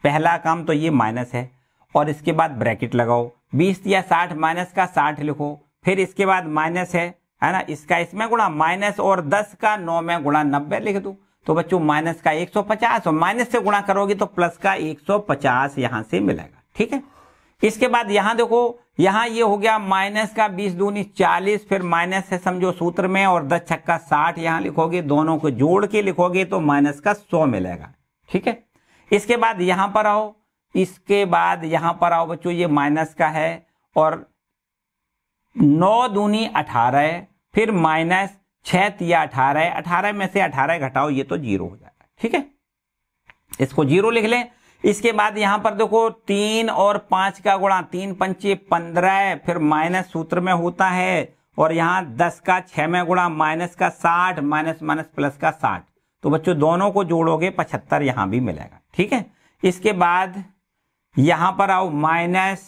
पहला काम तो ये माइनस है और इसके बाद ब्रैकेट लगाओ बीस या साठ माइनस का साठ लिखो फिर इसके बाद माइनस है है ना इसका इसमें गुणा माइनस और दस का नौ में गुणा नब्बे लिख दो तो बच्चों माइनस का एक सौ पचास और माइनस से गुणा करोगे तो प्लस का एक सौ पचास यहां से मिलेगा ठीक है इसके बाद यहां देखो यहां ये हो गया माइनस का बीस दूनी चालीस फिर माइनस है समझो सूत्र में और दस छक्का साठ यहां लिखोगे दोनों को जोड़ के लिखोगे तो माइनस का सौ मिलेगा ठीक है इसके बाद यहां पर आओ इसके बाद यहां पर आओ बच्चों ये माइनस का है और नौ दूनी अठारह फिर माइनस छह तिया अठारह अठारह में से अठारह घटाओ ये तो जीरो हो जाएगा ठीक है इसको जीरो लिख लें इसके बाद यहां पर देखो तीन और पांच का गुणा तीन पंचे पंद्रह फिर माइनस सूत्र में होता है और यहां दस का छह में गुणा माइनस का साठ माइनस माइनस प्लस का साठ तो बच्चों दोनों को जोड़ोगे पचहत्तर यहां भी मिलेगा ठीक है इसके बाद यहां पर आओ माइनस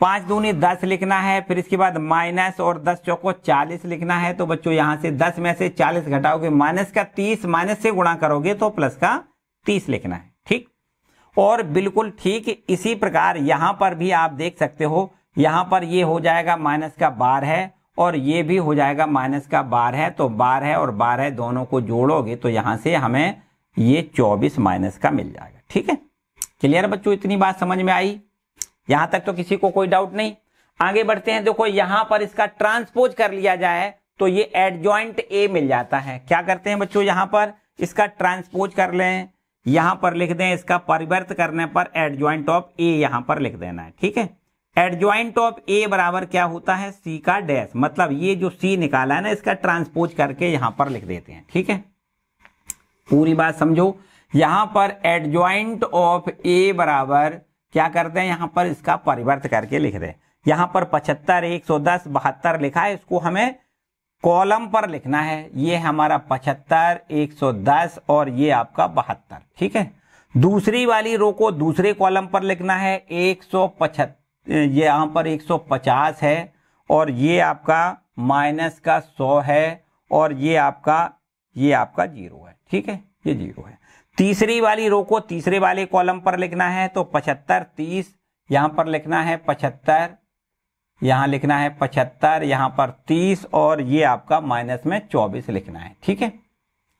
पांच दूनी दस लिखना है फिर इसके बाद माइनस और दस चौको चालीस लिखना है तो बच्चों यहां से दस में से चालीस घटाओगे माइनस का तीस माइनस से गुणा करोगे तो प्लस का तीस लिखना है और बिल्कुल ठीक इसी प्रकार यहां पर भी आप देख सकते हो यहां पर ये हो जाएगा माइनस का बार है और ये भी हो जाएगा माइनस का बार है तो बार है और बार है दोनों को जोड़ोगे तो यहां से हमें ये चौबीस माइनस का मिल जाएगा ठीक है क्लियर बच्चों इतनी बात समझ में आई यहां तक तो किसी को कोई डाउट नहीं आगे बढ़ते हैं देखो यहां पर इसका ट्रांसपोज कर लिया जाए तो ये एडजॉइंट ए मिल जाता है क्या करते हैं बच्चों यहां पर इसका ट्रांसपोज कर लें यहां पर लिख दें इसका परिवर्त करने पर ज्वाइंट ऑफ ए यहां पर लिख देना है ठीक है ज्वाइंट ऑफ ए बराबर क्या होता है सी का डैश मतलब ये जो सी निकाला है ना इसका ट्रांसपोज करके यहां पर लिख देते हैं ठीक है पूरी बात समझो यहां पर ज्वाइंट ऑफ ए बराबर क्या करते हैं यहां पर इसका परिवर्त करके लिख दे यहां पर पचहत्तर एक सौ दस बहत्तर लिखा है इसको हमें कॉलम पर लिखना है ये हमारा पचहत्तर 110 और ये आपका बहत्तर ठीक है दूसरी वाली रो को दूसरे कॉलम पर लिखना है एक सौ पचहत्तर ये यहाँ पर 150 है और ये आपका माइनस का 100 है और ये आपका ये आपका जीरो है ठीक है ये जीरो है तीसरी वाली रो को तीसरे वाले कॉलम पर लिखना है तो पचहत्तर तीस यहां पर लिखना है पचहत्तर यहां लिखना है पचहत्तर यहां पर तीस और ये आपका माइनस में चौबीस लिखना है ठीक है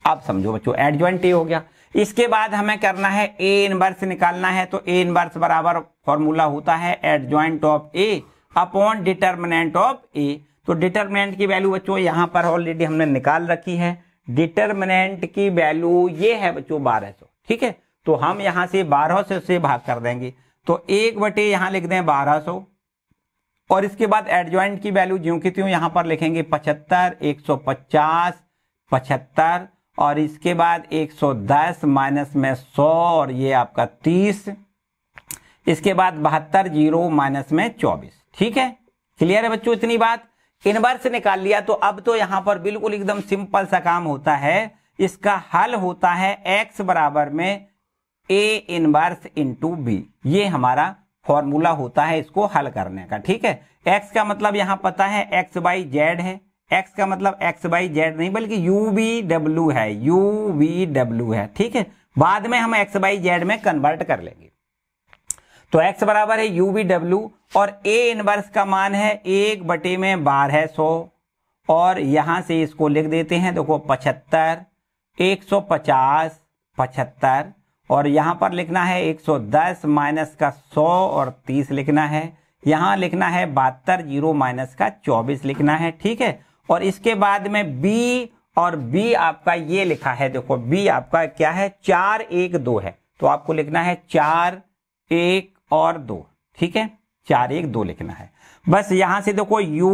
आप समझो बच्चों एड ए हो गया इसके बाद हमें करना है ए इनवर्स निकालना है तो ए इनवर्स बराबर फॉर्मूला होता है joint of A upon determinant of A तो डिटर्मिनेंट की वैल्यू बच्चों यहां पर ऑलरेडी हमने निकाल रखी है डिटर्मिनेंट की वैल्यू ये है बच्चों बारह सौ ठीक है तो हम यहां से बारह सौ से भाग कर देंगे तो एक बटे यहां लिख दें बारह सौ और इसके बाद एडजॉइंट की वैल्यू ज्यों की त्यों यहां पर लिखेंगे पचहत्तर एक सौ पचास पचहत्तर और इसके बाद 110 माइनस में 100 और ये आपका 30 इसके बाद बहत्तर जीरो माइनस में 24 ठीक है क्लियर है बच्चों इतनी बात इनवर्स निकाल लिया तो अब तो यहां पर बिल्कुल एकदम सिंपल सा काम होता है इसका हल होता है x बराबर में a इनवर्स इंटू बी ये हमारा फॉर्मूला होता है इसको हल करने का ठीक है एक्स का मतलब यहाँ पता है एक्स बाई जेड है एक्स का मतलब एक्स बाई जेड नहीं बल्कि यू वी डब्ल्यू है यू वी डब्ल्यू है ठीक है बाद में हम एक्स बाई जेड में कन्वर्ट कर लेंगे तो एक्स बराबर है यू वी डब्ल्यू और ए इनवर्स का मान है एक बटे में बार है सौ और यहां से इसको लिख देते हैं देखो पचहत्तर एक सौ पचास पचहत्तर और यहाँ पर लिखना है 110 माइनस का 100 और 30 लिखना है यहाँ लिखना है बहत्तर जीरो माइनस का 24 लिखना है ठीक है और इसके बाद में बी और बी आपका ये लिखा है देखो बी आपका क्या है चार एक दो है तो आपको लिखना है चार एक और दो ठीक है चार एक दो लिखना है बस यहां से देखो U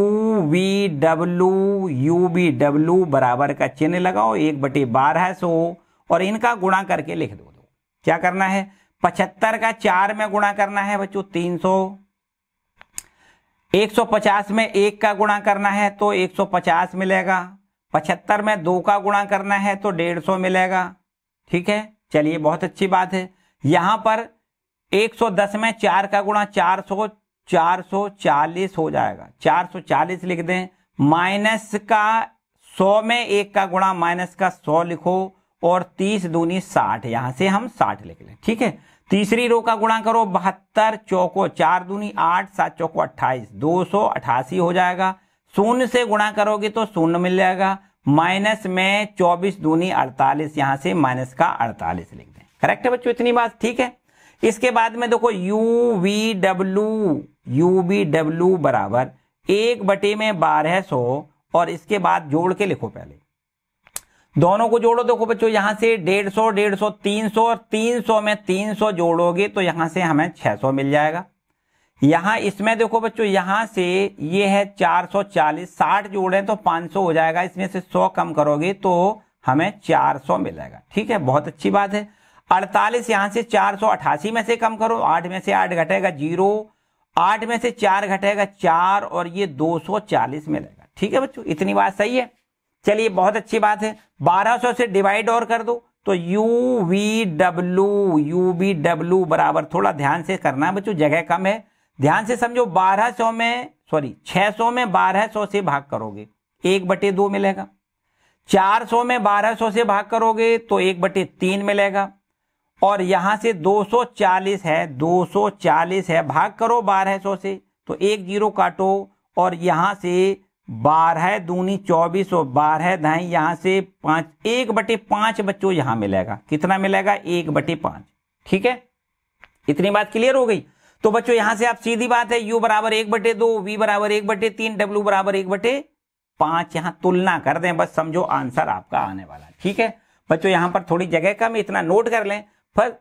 V W U V W बराबर का चिन्ह लगाओ एक बटे बारह सो और इनका गुणा करके लिख दो क्या करना है पचहत्तर का चार में गुणा करना है बच्चों तीन सौ एक सौ पचास में एक का गुणा करना है तो एक सौ पचास मिलेगा पचहत्तर में दो का गुणा करना है तो डेढ़ सौ मिलेगा ठीक है चलिए बहुत अच्छी बात है यहां पर एक सौ दस में चार का गुणा चार सौ चार सौ चालीस हो जाएगा चार सौ चालीस लिख दें माइनस का सौ में एक का गुणा माइनस का सौ लिखो और तीस दूनी साठ यहां से हम साठ लिख लें ठीक है तीसरी रो का गुणा करो बहत्तर चौको चार दूनी आठ सात चौको अट्ठाईस दो सौ अठासी हो जाएगा शून्य से गुणा करोगे तो शून्य मिल जाएगा माइनस में चौबीस दूनी अड़तालीस यहां से माइनस का अड़तालीस लिख दें करेक्ट है बच्चों इतनी बात ठीक है इसके बाद में देखो U V W U V W बराबर एक बटे में बारह सौ और इसके बाद जोड़ के लिखो पहले दोनों को जोड़ो देखो बच्चों यहां से डेढ़ सौ डेढ़ सौ तीन सौ और तीन सौ में तीन सौ जोड़ोगे तो यहां से हमें छह सौ मिल जाएगा यहां इसमें देखो बच्चों यहां से ये है चार सौ चालीस साठ जोड़े तो पांच सौ हो जाएगा इसमें से सौ कम करोगे तो हमें चार सौ मिलेगा ठीक है बहुत अच्छी बात है अड़तालीस यहां से चार सौ अठासी में से कम करो आठ में से आठ घटेगा जीरो आठ में से चार घटेगा चार और ये दो सौ चालीस मिलेगा ठीक है बच्चों इतनी बात सही है चलिए बहुत अच्छी बात है 1200 से डिवाइड और कर दो तो U V W U V W बराबर थोड़ा ध्यान से करना है बच्चों जगह कम है ध्यान से समझो 1200 में सॉरी 600 में 1200 से भाग करोगे एक बटे दो मिलेगा 400 में 1200 से भाग करोगे तो एक बटे तीन मिलेगा और यहां से 240 है 240 है भाग करो 1200 से तो एक जीरो काटो और यहां से बारह दूनी चौबीस और बारह धाई यहां से पांच एक बटे पांच बच्चों यहां मिलेगा कितना मिलेगा एक बटे पांच ठीक है इतनी बात क्लियर हो गई तो बच्चों यहां से आप सीधी बात है यू बराबर एक बटे दो वी बराबर एक बटे तीन डब्ल्यू बराबर एक बटे पांच यहां तुलना कर दें बस समझो आंसर आपका आने वाला ठीक है बच्चों यहां पर थोड़ी जगह कम इतना नोट कर लें पर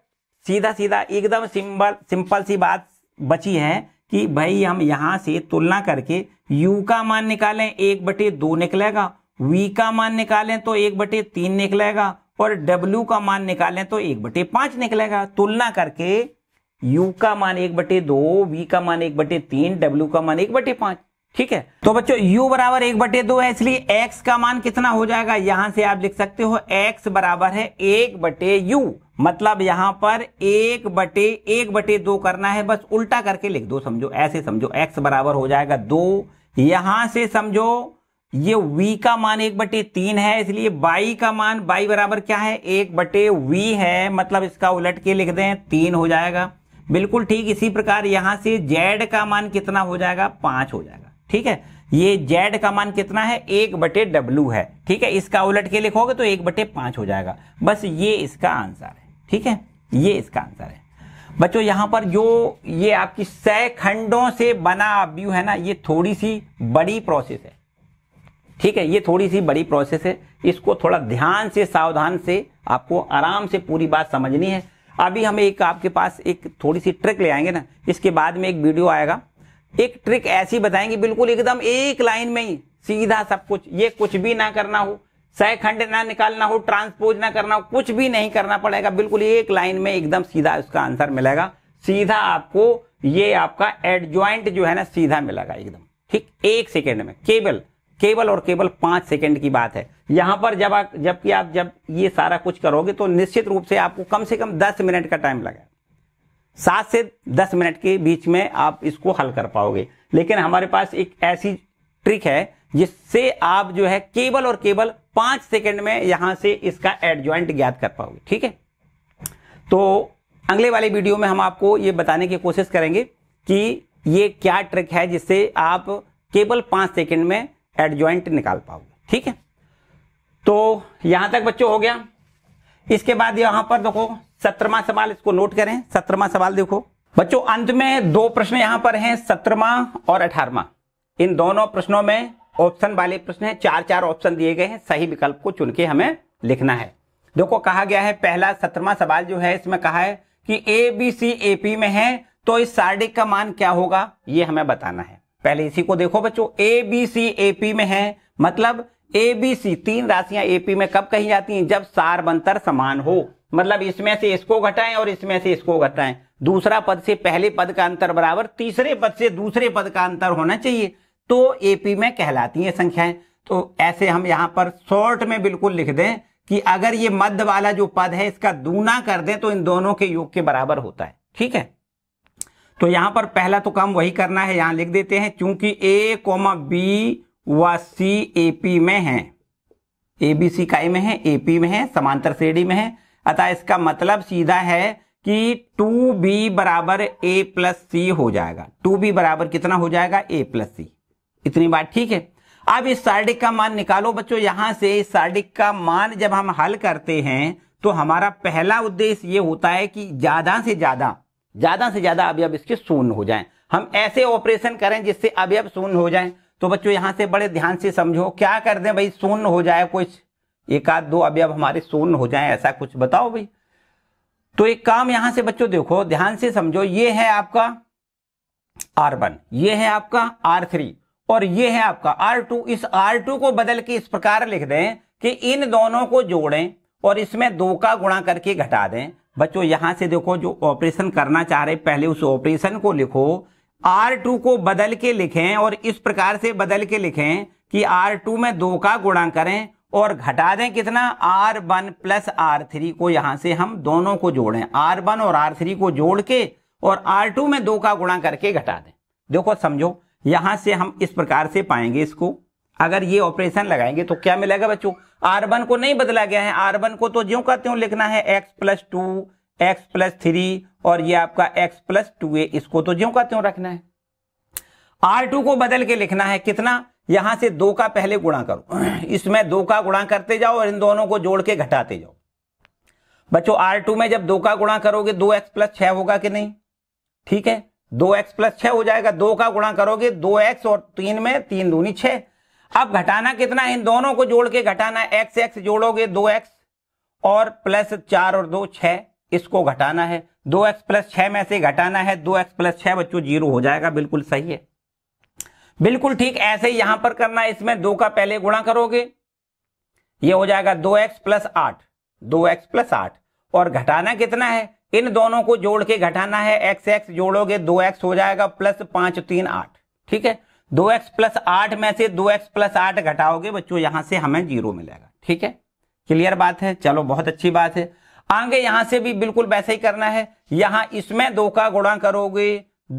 सीधा सीधा एकदम सिंपल सिंपल सी बात बची है कि भाई हम यहां से तुलना करके यू का मान निकालें एक बटे दो निकलेगा वी का मान निकालें तो एक बटे तीन निकलेगा और डब्ल्यू का मान निकालें तो एक बटे पांच निकलेगा तुलना करके यू का मान एक बटे दो वी का मान एक बटे तीन डब्ल्यू का मान एक बटे पांच ठीक है तो बच्चों u बराबर एक बटे दो है इसलिए x का मान कितना हो जाएगा यहां से आप लिख सकते हो x बराबर है एक बटे यू मतलब यहां पर एक बटे एक बटे दो करना है बस उल्टा करके लिख दो समझो ऐसे समझो x बराबर हो जाएगा दो यहां से समझो ये v का मान एक बटे तीन है इसलिए बाई का मान बाई बराबर क्या है एक बटे वी है मतलब इसका उलट के लिख दें तीन हो जाएगा बिल्कुल ठीक इसी प्रकार यहां से जेड का मान कितना हो जाएगा पांच हो जाएगा ठीक है ये जेड का मान कितना है एक बटे डब्ल्यू है ठीक है इसका उलट के लिखोगे तो एक बटे पांच हो जाएगा बस ये इसका आंसर है ठीक है ये इसका आंसर है बच्चों यहां पर जो ये आपकी सह खंडों से बना व्यू है ना ये थोड़ी सी बड़ी प्रोसेस है ठीक है ये थोड़ी सी बड़ी प्रोसेस है इसको थोड़ा ध्यान से सावधान से आपको आराम से पूरी बात समझनी है अभी हम एक आपके पास एक थोड़ी सी ट्रिक ले आएंगे ना इसके बाद में एक वीडियो आएगा एक ट्रिक ऐसी बताएंगे बिल्कुल एकदम एक लाइन में ही सीधा सब कुछ ये कुछ भी ना करना हो खंड ना निकालना हो ट्रांसपोज ना करना हो कुछ भी नहीं करना पड़ेगा बिल्कुल एक लाइन में एकदम सीधा उसका आंसर मिलेगा सीधा आपको ये आपका एडजॉइंट जो है ना सीधा मिलेगा एकदम ठीक एक सेकेंड में केबल केबल और केबल पांच सेकेंड की बात है यहां पर जब आप जबकि आप जब ये सारा कुछ करोगे तो निश्चित रूप से आपको कम से कम दस मिनट का टाइम लगेगा सात से दस मिनट के बीच में आप इसको हल कर पाओगे लेकिन हमारे पास एक ऐसी ट्रिक है जिससे आप जो है केबल और केबल पांच सेकंड में यहां से इसका एडजॉइंट ज्ञात कर पाओगे ठीक है तो अगले वाले वीडियो में हम आपको ये बताने की कोशिश करेंगे कि ये क्या ट्रिक है जिससे आप केवल पांच सेकेंड में एडजॉइंट निकाल पाओगे ठीक है तो यहां तक बच्चों हो गया इसके बाद यहां पर देखो सत्रमा सवाल इसको नोट करें सत्रमा सवाल देखो बच्चों अंत में दो प्रश्न यहां पर हैं सत्रमा और अठारवा इन दोनों प्रश्नों में ऑप्शन वाले प्रश्न है चार चार ऑप्शन दिए गए हैं सही विकल्प को चुन के हमें लिखना है देखो कहा गया है पहला सत्रवा सवाल जो है इसमें कहा है कि A B C A P में है तो इस सार्डिक का मान क्या होगा ये हमें बताना है पहले इसी को देखो बच्चों A B C A P में है मतलब ए बी सी तीन राशियां एपी में कब कही जाती हैं जब सार बंतर समान हो मतलब इसमें से इसको घटाएं और इसमें से इसको घटाएं दूसरा पद से पहले पद का अंतर बराबर तीसरे पद से दूसरे पद का अंतर होना चाहिए तो एपी में कहलाती है संख्याएं तो ऐसे हम यहां पर शॉर्ट में बिल्कुल लिख दें कि अगर ये मध्य वाला जो पद है इसका दूना कर दें तो इन दोनों के योग के बराबर होता है ठीक है तो यहां पर पहला तो काम वही करना है यहां लिख देते हैं क्योंकि ए कोमा बी व सी ए पी में है ए बी सी काई में है ए पी में है समांतर श्रेणी में है अतः इसका मतलब सीधा है कि टू बी बराबर ए प्लस सी हो जाएगा टू बी बराबर कितना हो जाएगा ए प्लस सी इतनी बात ठीक है अब इस सार्डिक का मान निकालो बच्चों यहां से इस सार्डिक का मान जब हम हल करते हैं तो हमारा पहला उद्देश्य ये होता है कि ज्यादा से ज्यादा ज्यादा से ज्यादा अब इसके शून्य हो जाएं हम ऐसे ऑपरेशन करें जिससे अब शून्य हो जाएं तो बच्चों यहां से बड़े ध्यान से समझो क्या कर दें भाई शून्य हो जाए कुछ एक आध दो अब हमारे शून्य हो जाए ऐसा कुछ बताओ भाई तो एक काम यहां से बच्चों देखो ध्यान से समझो ये है आपका आर वन ये है आपका आर थ्री और ये है आपका R2 इस R2 को बदल के इस प्रकार लिख दें कि इन दोनों को जोड़ें और इसमें दो का गुणा करके घटा दें बच्चों यहां से देखो जो ऑपरेशन करना चाह रहे पहले उस ऑपरेशन को लिखो R2 को बदल के लिखें और इस प्रकार से बदल के लिखें कि R2 में दो का गुणा करें और घटा दें कितना R1 वन प्लस आर को यहां से हम दोनों को जोड़ें R1 और R3 को जोड़ के और R2 में दो का गुणा करके घटा दें देखो समझो यहां से हम इस प्रकार से पाएंगे इसको अगर ये ऑपरेशन लगाएंगे तो क्या मिलेगा बच्चों आर वन को नहीं बदला गया है आर वन को तो ज्यो का त्यों लिखना है X plus two X plus three और ये आपका एक्स प्लस टू ए इसको तो ज्यो का त्यों रखना है आर टू को बदल के लिखना है कितना यहां से दो का पहले गुणा करो इसमें दो का गुणा करते जाओ और इन दोनों को जोड़ के घटाते जाओ बच्चों आर टू में जब दो का गुणा करोगे दो एक्स प्लस छह होगा कि नहीं ठीक है दो एक्स प्लस छह हो जाएगा दो का गुणा करोगे दो एक्स और तीन में तीन दूनी छह अब घटाना कितना इन दोनों को जोड़ के घटाना एक्स एक्स जोड़ोगे दो एक्स और प्लस चार और दो छह इसको घटाना है दो एक्स प्लस छह में से घटाना है दो एक्स प्लस छह बच्चों जीरो हो जाएगा बिल्कुल सही है बिल्कुल ठीक ऐसे ही यहां पर करना है इसमें दो का पहले गुणा करोगे ये हो जाएगा दो एक्स प्लस आठ दो एक्स प्लस आठ और घटाना कितना है इन दोनों को जोड़ के घटाना है एक्स एक्स जोड़ोगे दो एक्स हो जाएगा प्लस पांच तीन आठ ठीक है दो एक्स प्लस आठ में से दो एक्स प्लस आठ घटाओगे बच्चों यहां से हमें जीरो मिलेगा ठीक है क्लियर बात है चलो बहुत अच्छी बात है आगे यहां से भी बिल्कुल वैसे ही करना है यहां इसमें दो का गुणा करोगे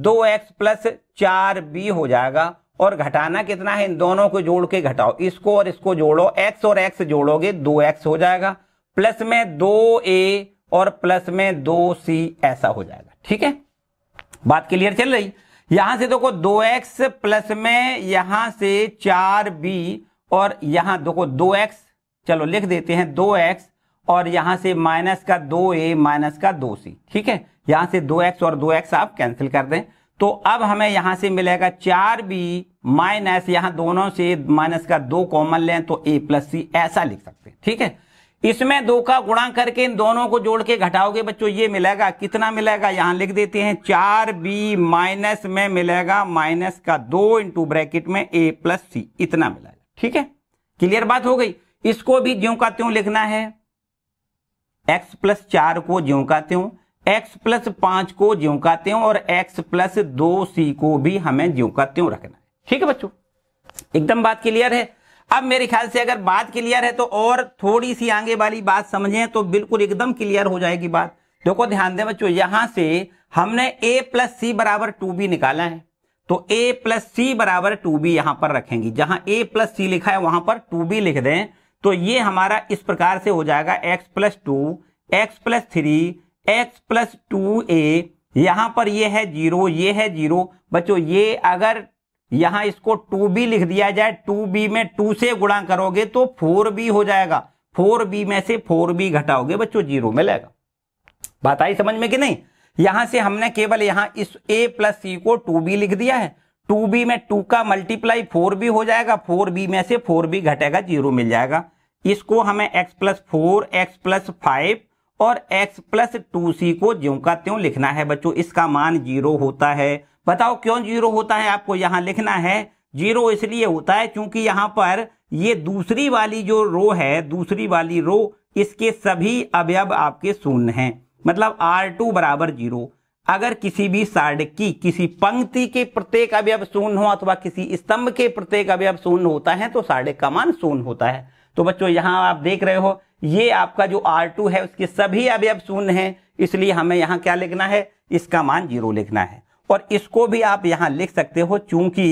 दो एक्स प्लस चार बी हो जाएगा और घटाना कितना है इन दोनों को जोड़ के घटाओ इसको और इसको जोड़ो एक्स और एक्स जोड़ोगे दो एक्स हो जाएगा प्लस में दो ए और प्लस में दो सी ऐसा हो जाएगा ठीक है बात क्लियर चल रही यहां से देखो दो एक्स प्लस में यहां से चार बी और यहां देखो दो एक्स चलो लिख देते हैं दो एक्स और यहां से माइनस का दो ए माइनस का दो सी ठीक है यहां से दो एक्स और दो एक्स आप कैंसिल कर दें तो अब हमें यहां से मिलेगा चार बी माइनस यहां दोनों से माइनस का दो कॉमन लें तो ए प्लस सी ऐसा लिख सकते हैं ठीक है इसमें दो का गुणा करके इन दोनों को जोड़ के घटाओगे बच्चों ये मिलेगा कितना मिलेगा यहां लिख देते हैं चार बी माइनस में मिलेगा माइनस का दो इंटू ब्रैकेट में ए प्लस सी इतना मिलेगा ठीक है क्लियर बात हो गई इसको भी ज्यों का त्यों लिखना है एक्स प्लस चार को ज्यों का त्यों एक्स प्लस पांच को ज्यों का त्यों और एक्स प्लस दो सी को भी हमें ज्यों का त्यों रखना है ठीक है बच्चों एकदम बात क्लियर है अब मेरे ख्याल से अगर बात क्लियर है तो और थोड़ी सी आगे वाली बात समझें तो बिल्कुल एकदम क्लियर हो जाएगी बात देखो ध्यान दें बच्चों यहां से हमने ए प्लस सी बराबर टू बी निकाला है तो ए प्लस सी बराबर टू बी यहां पर रखेंगे जहां ए प्लस सी लिखा है वहां पर टू बी लिख दें तो ये हमारा इस प्रकार से हो जाएगा X plus two X plus three X plus two A यहां पर ये है जीरो ये है जीरो बच्चों ये अगर यहां इसको टू बी लिख दिया जाए टू बी में टू से गुणा करोगे तो फोर बी हो जाएगा फोर बी में से फोर बी घटाओगे बच्चों जीरो मिलेगा बात आई समझ में कि नहीं यहां से हमने केवल यहां इस ए प्लस सी को टू बी लिख दिया है टू बी में टू का मल्टीप्लाई फोर बी हो जाएगा फोर बी में से फोर बी घटेगा जीरो मिल जाएगा इसको हमें X plus four X plus five और एक्स प्लस टू सी को ज्यों का त्यों लिखना है बच्चों इसका मान जीरो होता है बताओ क्यों जीरो होता है आपको यहां लिखना है जीरो इसलिए होता है क्योंकि यहां पर ये दूसरी वाली जो रो है दूसरी वाली रो इसके सभी अवयव आपके शून्य हैं मतलब आर टू बराबर जीरो अगर किसी भी सार्डिक की किसी पंक्ति के प्रत्येक अवयव शून्य हो अथवा किसी स्तंभ के प्रत्येक अवयव शून्य होता है तो सार्डिक का मान शून्य होता है तो बच्चों यहां आप देख रहे हो ये आपका जो आर टू है उसके सभी अवयव शून्य है इसलिए हमें यहां क्या लिखना है इसका मान जीरो लिखना है और इसको भी आप यहां लिख सकते हो चूंकि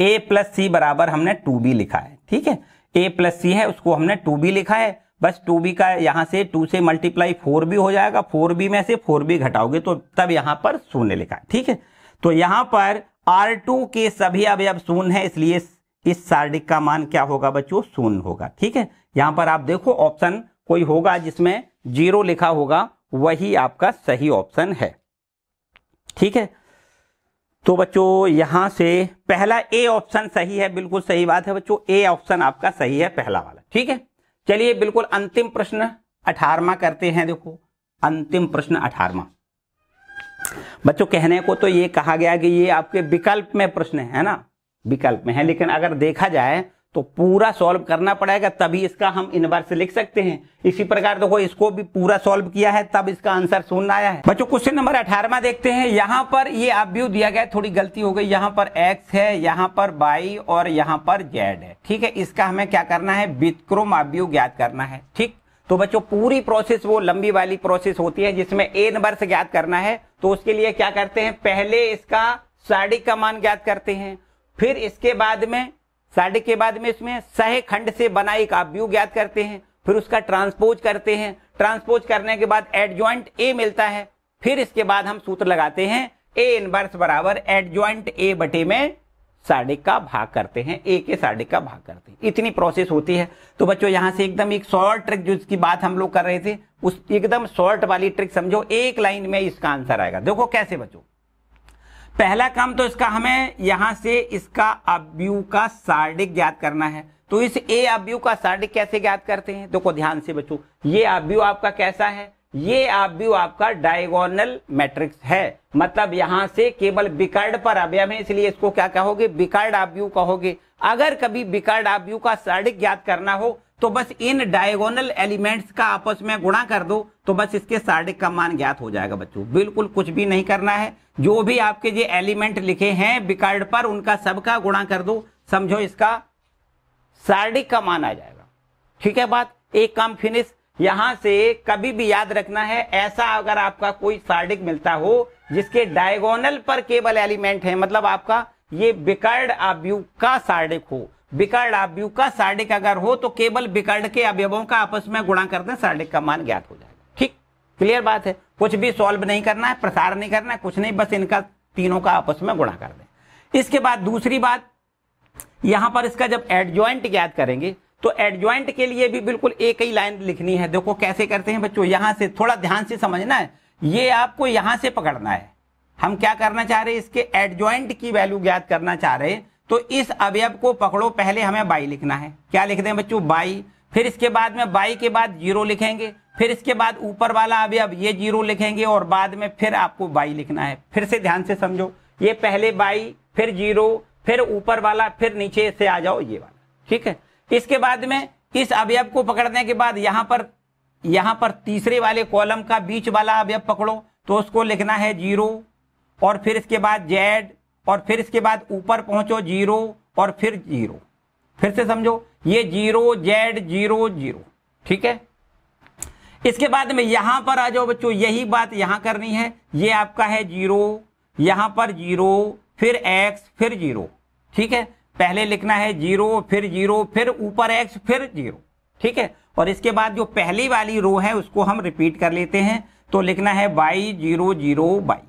ए प्लस सी बराबर हमने टू बी लिखा है ठीक है ए प्लस सी है उसको हमने टू बी लिखा है बस टू बी का यहां से टू से मल्टीप्लाई फोर बी हो जाएगा फोर बी में से फोर बी घटाओगे तो तब यहां पर शून्य लिखा है ठीक है तो यहां पर आर टू के सभी अब अब शून्य है इसलिए इस सार्डिक का मान क्या होगा बच्चों शून्य होगा ठीक है यहां पर आप देखो ऑप्शन कोई होगा जिसमें जीरो लिखा होगा वही आपका सही ऑप्शन है ठीक है तो बच्चों यहां से पहला ए ऑप्शन सही है बिल्कुल सही बात है बच्चों ए ऑप्शन आपका सही है पहला वाला ठीक है चलिए बिल्कुल अंतिम प्रश्न अठारवा करते हैं देखो अंतिम प्रश्न अठारवा बच्चों कहने को तो ये कहा गया कि ये आपके विकल्प में प्रश्न है ना विकल्प में है लेकिन अगर देखा जाए तो पूरा सॉल्व करना पड़ेगा तभी इसका हम इनवर्स लिख सकते हैं इसी प्रकार देखो इसको भी पूरा सॉल्व किया है तब इसका आंसर शून्य आया है बच्चों क्वेश्चन नंबर अठारह देखते हैं यहाँ पर ये व्यू दिया गया थोड़ी गलती हो गई यहाँ पर एक्स है यहाँ पर वाई और यहाँ पर जेड है ठीक है इसका हमें क्या करना है विक्रम अव्यू ज्ञात करना है ठीक तो बच्चों पूरी प्रोसेस वो लंबी वाली प्रोसेस होती है जिसमें ए नंबर से ज्ञात करना है तो उसके लिए क्या करते हैं पहले इसका साड़ी का मान ज्ञात करते हैं फिर इसके बाद में साढ़े के बाद में इसमें सह खंड से बना एक आव्यूह ज्ञात करते हैं फिर उसका ट्रांसपोज करते हैं ट्रांसपोज करने के बाद एडजॉइंट ए मिलता है फिर इसके बाद हम सूत्र लगाते हैं ए इनवर्स बराबर एडजॉइंट ए बटे में साढ़े का भाग करते हैं ए के साडे का भाग करते हैं इतनी प्रोसेस होती है तो बच्चों यहां से एकदम एक शॉर्ट ट्रिक जो इसकी बात हम लोग कर रहे थे उस एकदम शॉर्ट वाली ट्रिक समझो एक लाइन में इसका आंसर आएगा देखो कैसे बच्चों पहला काम तो इसका हमें यहां से इसका अब्यू का सार्डिक ज्ञात करना है तो इस ए अब्यू का सार्डिक कैसे ज्ञात करते हैं देखो तो ध्यान से बचो ये अब्यू आपका कैसा है ये अब्यू आपका डायगोनल मैट्रिक्स है मतलब यहां से केवल बिकर्ड पर अवयव है इसलिए इसको क्या कहोगे बिकर्ड आव्यू कहोगे अगर कभी बिकर्ड आव्यू का सार्डिक ज्ञात करना हो तो बस इन डायगोनल एलिमेंट्स का आपस में गुणा कर दो तो बस इसके सार्डिक का मान ज्ञात हो जाएगा बच्चों बिल्कुल कुछ भी नहीं करना है जो भी आपके ये एलिमेंट लिखे हैं बिकार्ड पर उनका सबका गुणा कर दो समझो इसका सार्डिक का मान आ जाएगा ठीक है बात एक काम फिनिश यहां से कभी भी याद रखना है ऐसा अगर आपका कोई सार्डिक मिलता हो जिसके डायगोनल पर केवल एलिमेंट है मतलब आपका ये बिकर्ड आब्यू का सार्डिक हो विकर्ण अवयव का सार्डिक अगर हो तो केवल विकर्ण के अवयवों का आपस में गुणा कर दे सार्डिक का मान ज्ञात हो जाएगा ठीक क्लियर बात है कुछ भी सॉल्व नहीं करना है प्रसार नहीं करना है कुछ नहीं बस इनका तीनों का आपस में गुणा कर दे इसके बाद दूसरी बात यहां पर इसका जब एडजॉइंट ज्ञात करेंगे तो एडजॉइंट के लिए भी बिल्कुल एक ही लाइन लिखनी है देखो कैसे करते हैं बच्चों यहां से थोड़ा ध्यान से समझना है ये आपको यहां से पकड़ना है हम क्या करना चाह रहे हैं इसके एडजॉइंट की वैल्यू ज्ञात करना चाह रहे हैं तो इस अवयव को पकड़ो पहले हमें बाई लिखना है क्या लिख दें बच्चों बाई फिर इसके बाद में बाई के बाद जीरो लिखेंगे फिर इसके बाद ऊपर वाला अवयव ये जीरो लिखेंगे और बाद में फिर आपको बाई लिखना है फिर से ध्यान से समझो ये पहले बाई फिर जीरो फिर ऊपर वाला फिर नीचे से आ जाओ ये वाला ठीक है इसके बाद में इस अवयव को पकड़ने के बाद यहां पर यहां पर तीसरे वाले कॉलम का बीच वाला अवयव पकड़ो तो उसको लिखना है जीरो और फिर इसके बाद जेड और फिर इसके बाद ऊपर पहुंचो जीरो और फिर जीरो फिर से समझो ये जीरो जेड जीरो जीरो ठीक है इसके बाद में यहां पर आ जाओ बच्चों यही बात यहां करनी है ये आपका है जीरो यहां पर जीरो फिर एक्स फिर जीरो ठीक है पहले लिखना है जीरो फिर जीरो फिर ऊपर एक्स फिर जीरो ठीक है और इसके बाद जो पहली वाली रो है उसको हम रिपीट कर लेते हैं तो लिखना है Y zero zero Y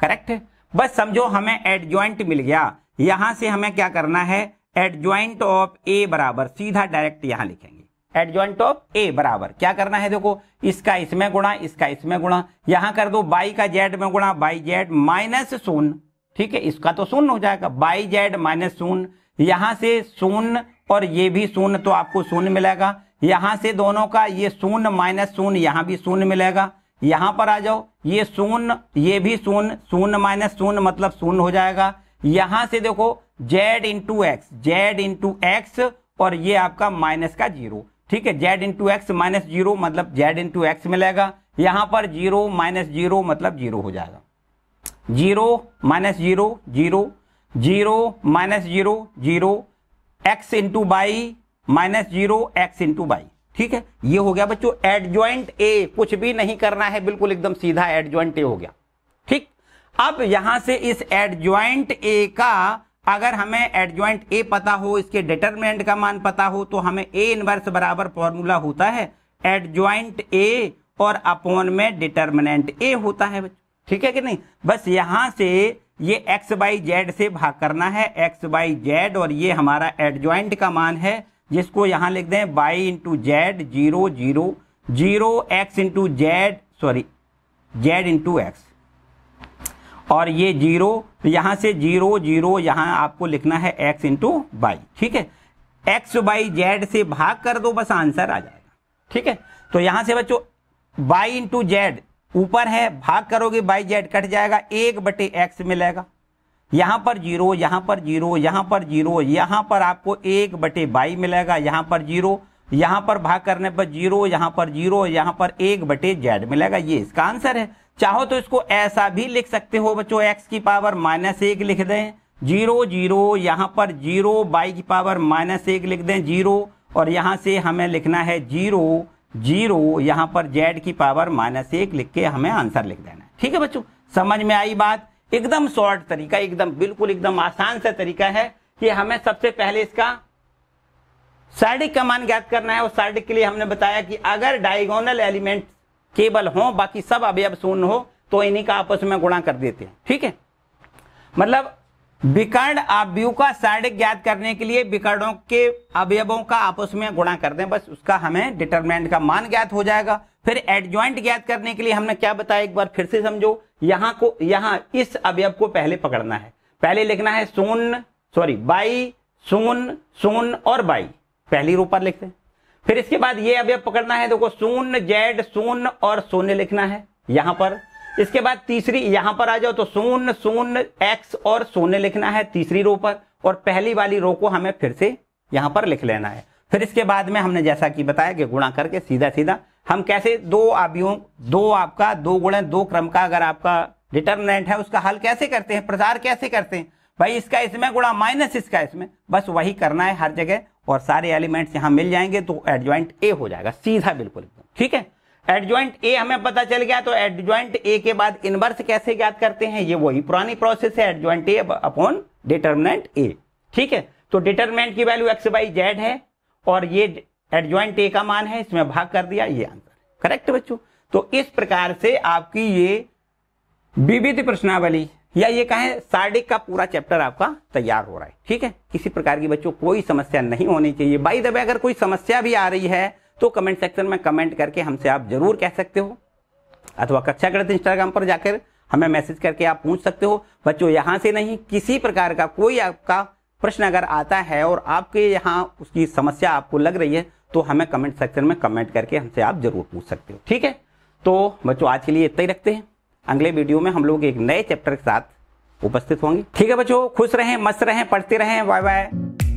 correct है बस समझो हमें ज्वाइंट मिल गया यहां से हमें क्या करना है ज्वाइंट ऑफ ए बराबर सीधा डायरेक्ट यहां लिखेंगे ज्वाइंट ऑफ ए बराबर क्या करना है देखो इसका इसमें गुणा इसका इसमें गुणा यहां कर दो बाई का जेड में गुणा बाई जेड माइनस शून्य ठीक है इसका तो शून्य हो जाएगा बाई जेड माइनस शून्य यहां से शून्य और ये भी शून्य तो आपको शून्य मिलेगा यहां से दोनों का ये शून्य माइनस शून्य यहां भी शून्य मिलेगा यहां पर आ जाओ ये शून्य ये भी शून्य शून्य माइनस शून्य मतलब शून्य हो जाएगा यहां से देखो Z into X Z into X और ये आपका माइनस का जीरो ठीक है Z into X minus zero मतलब जेड इंटू एक्स मिलेगा यहां पर जीरो माइनस जीरो मतलब जीरो हो जाएगा zero minus zero zero zero minus zero zero X into Y minus zero X into Y ठीक है ये हो गया बच्चों एडजॉइंट ए कुछ भी नहीं करना है बिल्कुल एकदम सीधा एडजॉइंट ए हो गया ठीक अब यहां से इस एडजॉइंट ए का अगर हमें एडजॉइंट ए पता हो इसके डिटरमिनेंट का मान पता हो तो हमें ए इनवर्स बराबर फॉर्मूला होता है एडजॉइंट ए और अपॉन में डिटर्मिनेंट ए होता है ठीक है कि नहीं बस यहां से ये एक्स बाई जेड से भाग करना है एक्स बाई जेड और ये हमारा एडजॉइंट का मान है जिसको यहां लिख दें Y into Z zero zero zero X into Z sorry Z into X और ये जीरो तो यहां से जीरो जीरो यहां आपको लिखना है एक्स इंटू बाई ठीक है एक्स बाई जेड से भाग कर दो बस आंसर आ जाएगा ठीक है तो यहां से बच्चों बाई इंटू जेड ऊपर है भाग करोगे बाई जेड कट जाएगा एक बटे एक्स मिलेगा यहां पर जीरो यहां पर जीरो यहां पर जीरो यहां पर आपको एक बटे बाई मिलेगा यहां पर जीरो यहां पर भाग करने पर जीरो यहां पर जीरो यहां पर एक बटे जेड मिलेगा ये इसका आंसर है चाहो तो इसको ऐसा भी लिख सकते हो बच्चों एक्स की पावर माइनस एक लिख दें जीरो जीरो यहां पर जीरो बाई की पावर माइनस एक लिख दें जीरो और यहां से हमें लिखना है जीरो जीरो यहां पर जेड की पावर माइनस एक लिख के हमें आंसर लिख देना है ठीक है बच्चों समझ में आई बात एकदम शॉर्ट तरीका एकदम बिल्कुल एकदम आसान सा तरीका है कि हमें सबसे पहले इसका साइडिक मान ज्ञात करना है और साइडिक के लिए हमने बताया कि अगर डायगोनल एलिमेंट केवल हो बाकी सब अवयव शून्य हो तो इन्हीं का आपस में गुणा कर देते हैं ठीक है मतलब विकर्ण अवयु का साइडिक ज्ञात करने के लिए विकर्णों के अवयवों का आपस में गुणा कर दें बस उसका हमें डिटरमिनेंट का मान ज्ञात हो जाएगा फिर ज्वाइंट ज्ञात करने के लिए हमने क्या बताया एक बार फिर से समझो यहां को यहां इस अवयव को पहले पकड़ना है पहले लिखना है सोन सॉरी बाई सोन सोन और बाई पहली रो पर लिखते हैं फिर इसके बाद ये अवयव पकड़ना है देखो सोन जेड सोन और सोने लिखना है यहां पर इसके बाद तीसरी यहां पर आ जाओ तो सोन सोन एक्स और सोने लिखना है तीसरी रो पर और पहली वाली रो को हमें फिर से यहां पर लिख लेना है फिर इसके बाद में हमने जैसा कि बताया कि गुणा करके सीधा सीधा हम कैसे दो आभियोग दो आपका दो गुणन दो क्रम का अगर आपका डिटर्मिनेंट है उसका हल कैसे करते हैं प्रसार कैसे करते हैं भाई इसका इसमें गुणा माइनस इसका इसमें बस वही करना है हर जगह और सारे एलिमेंट्स यहां मिल जाएंगे तो एडजॉइंट ए हो जाएगा सीधा बिल्कुल ठीक है एडजॉइंट ए हमें पता चल गया तो एडजॉइंट ए के बाद इनवर्स कैसे ज्ञात करते हैं ये वही पुरानी प्रोसेस है adjoint A upon determinant A ठीक है तो डिटर्मिनेंट की वैल्यू एक्स बाई जेड है और ये एडजॉइंट ए का मान है इसमें भाग कर दिया ये आंसर करेक्ट बच्चों तो इस प्रकार से आपकी ये विविध प्रश्नावली या ये कहें सार्डिक का पूरा चैप्टर आपका तैयार हो रहा है ठीक है किसी प्रकार की बच्चों कोई समस्या नहीं होनी चाहिए बाई दबे अगर कोई समस्या भी आ रही है तो कमेंट सेक्शन में कमेंट करके हमसे आप जरूर कह सकते हो अथवा कक्षा गणित इंस्टाग्राम पर जाकर हमें मैसेज करके आप पूछ सकते हो बच्चों यहां से नहीं किसी प्रकार का कोई आपका प्रश्न अगर आता है और आपके यहाँ उसकी समस्या आपको लग रही है तो हमें कमेंट सेक्शन में कमेंट करके हमसे आप जरूर पूछ सकते हो ठीक है तो बच्चों आज के लिए इतना ही रखते हैं अगले वीडियो में हम लोग एक नए चैप्टर के साथ उपस्थित होंगे ठीक है बच्चों खुश रहें मस्त रहें पढ़ते रहें बाय बाय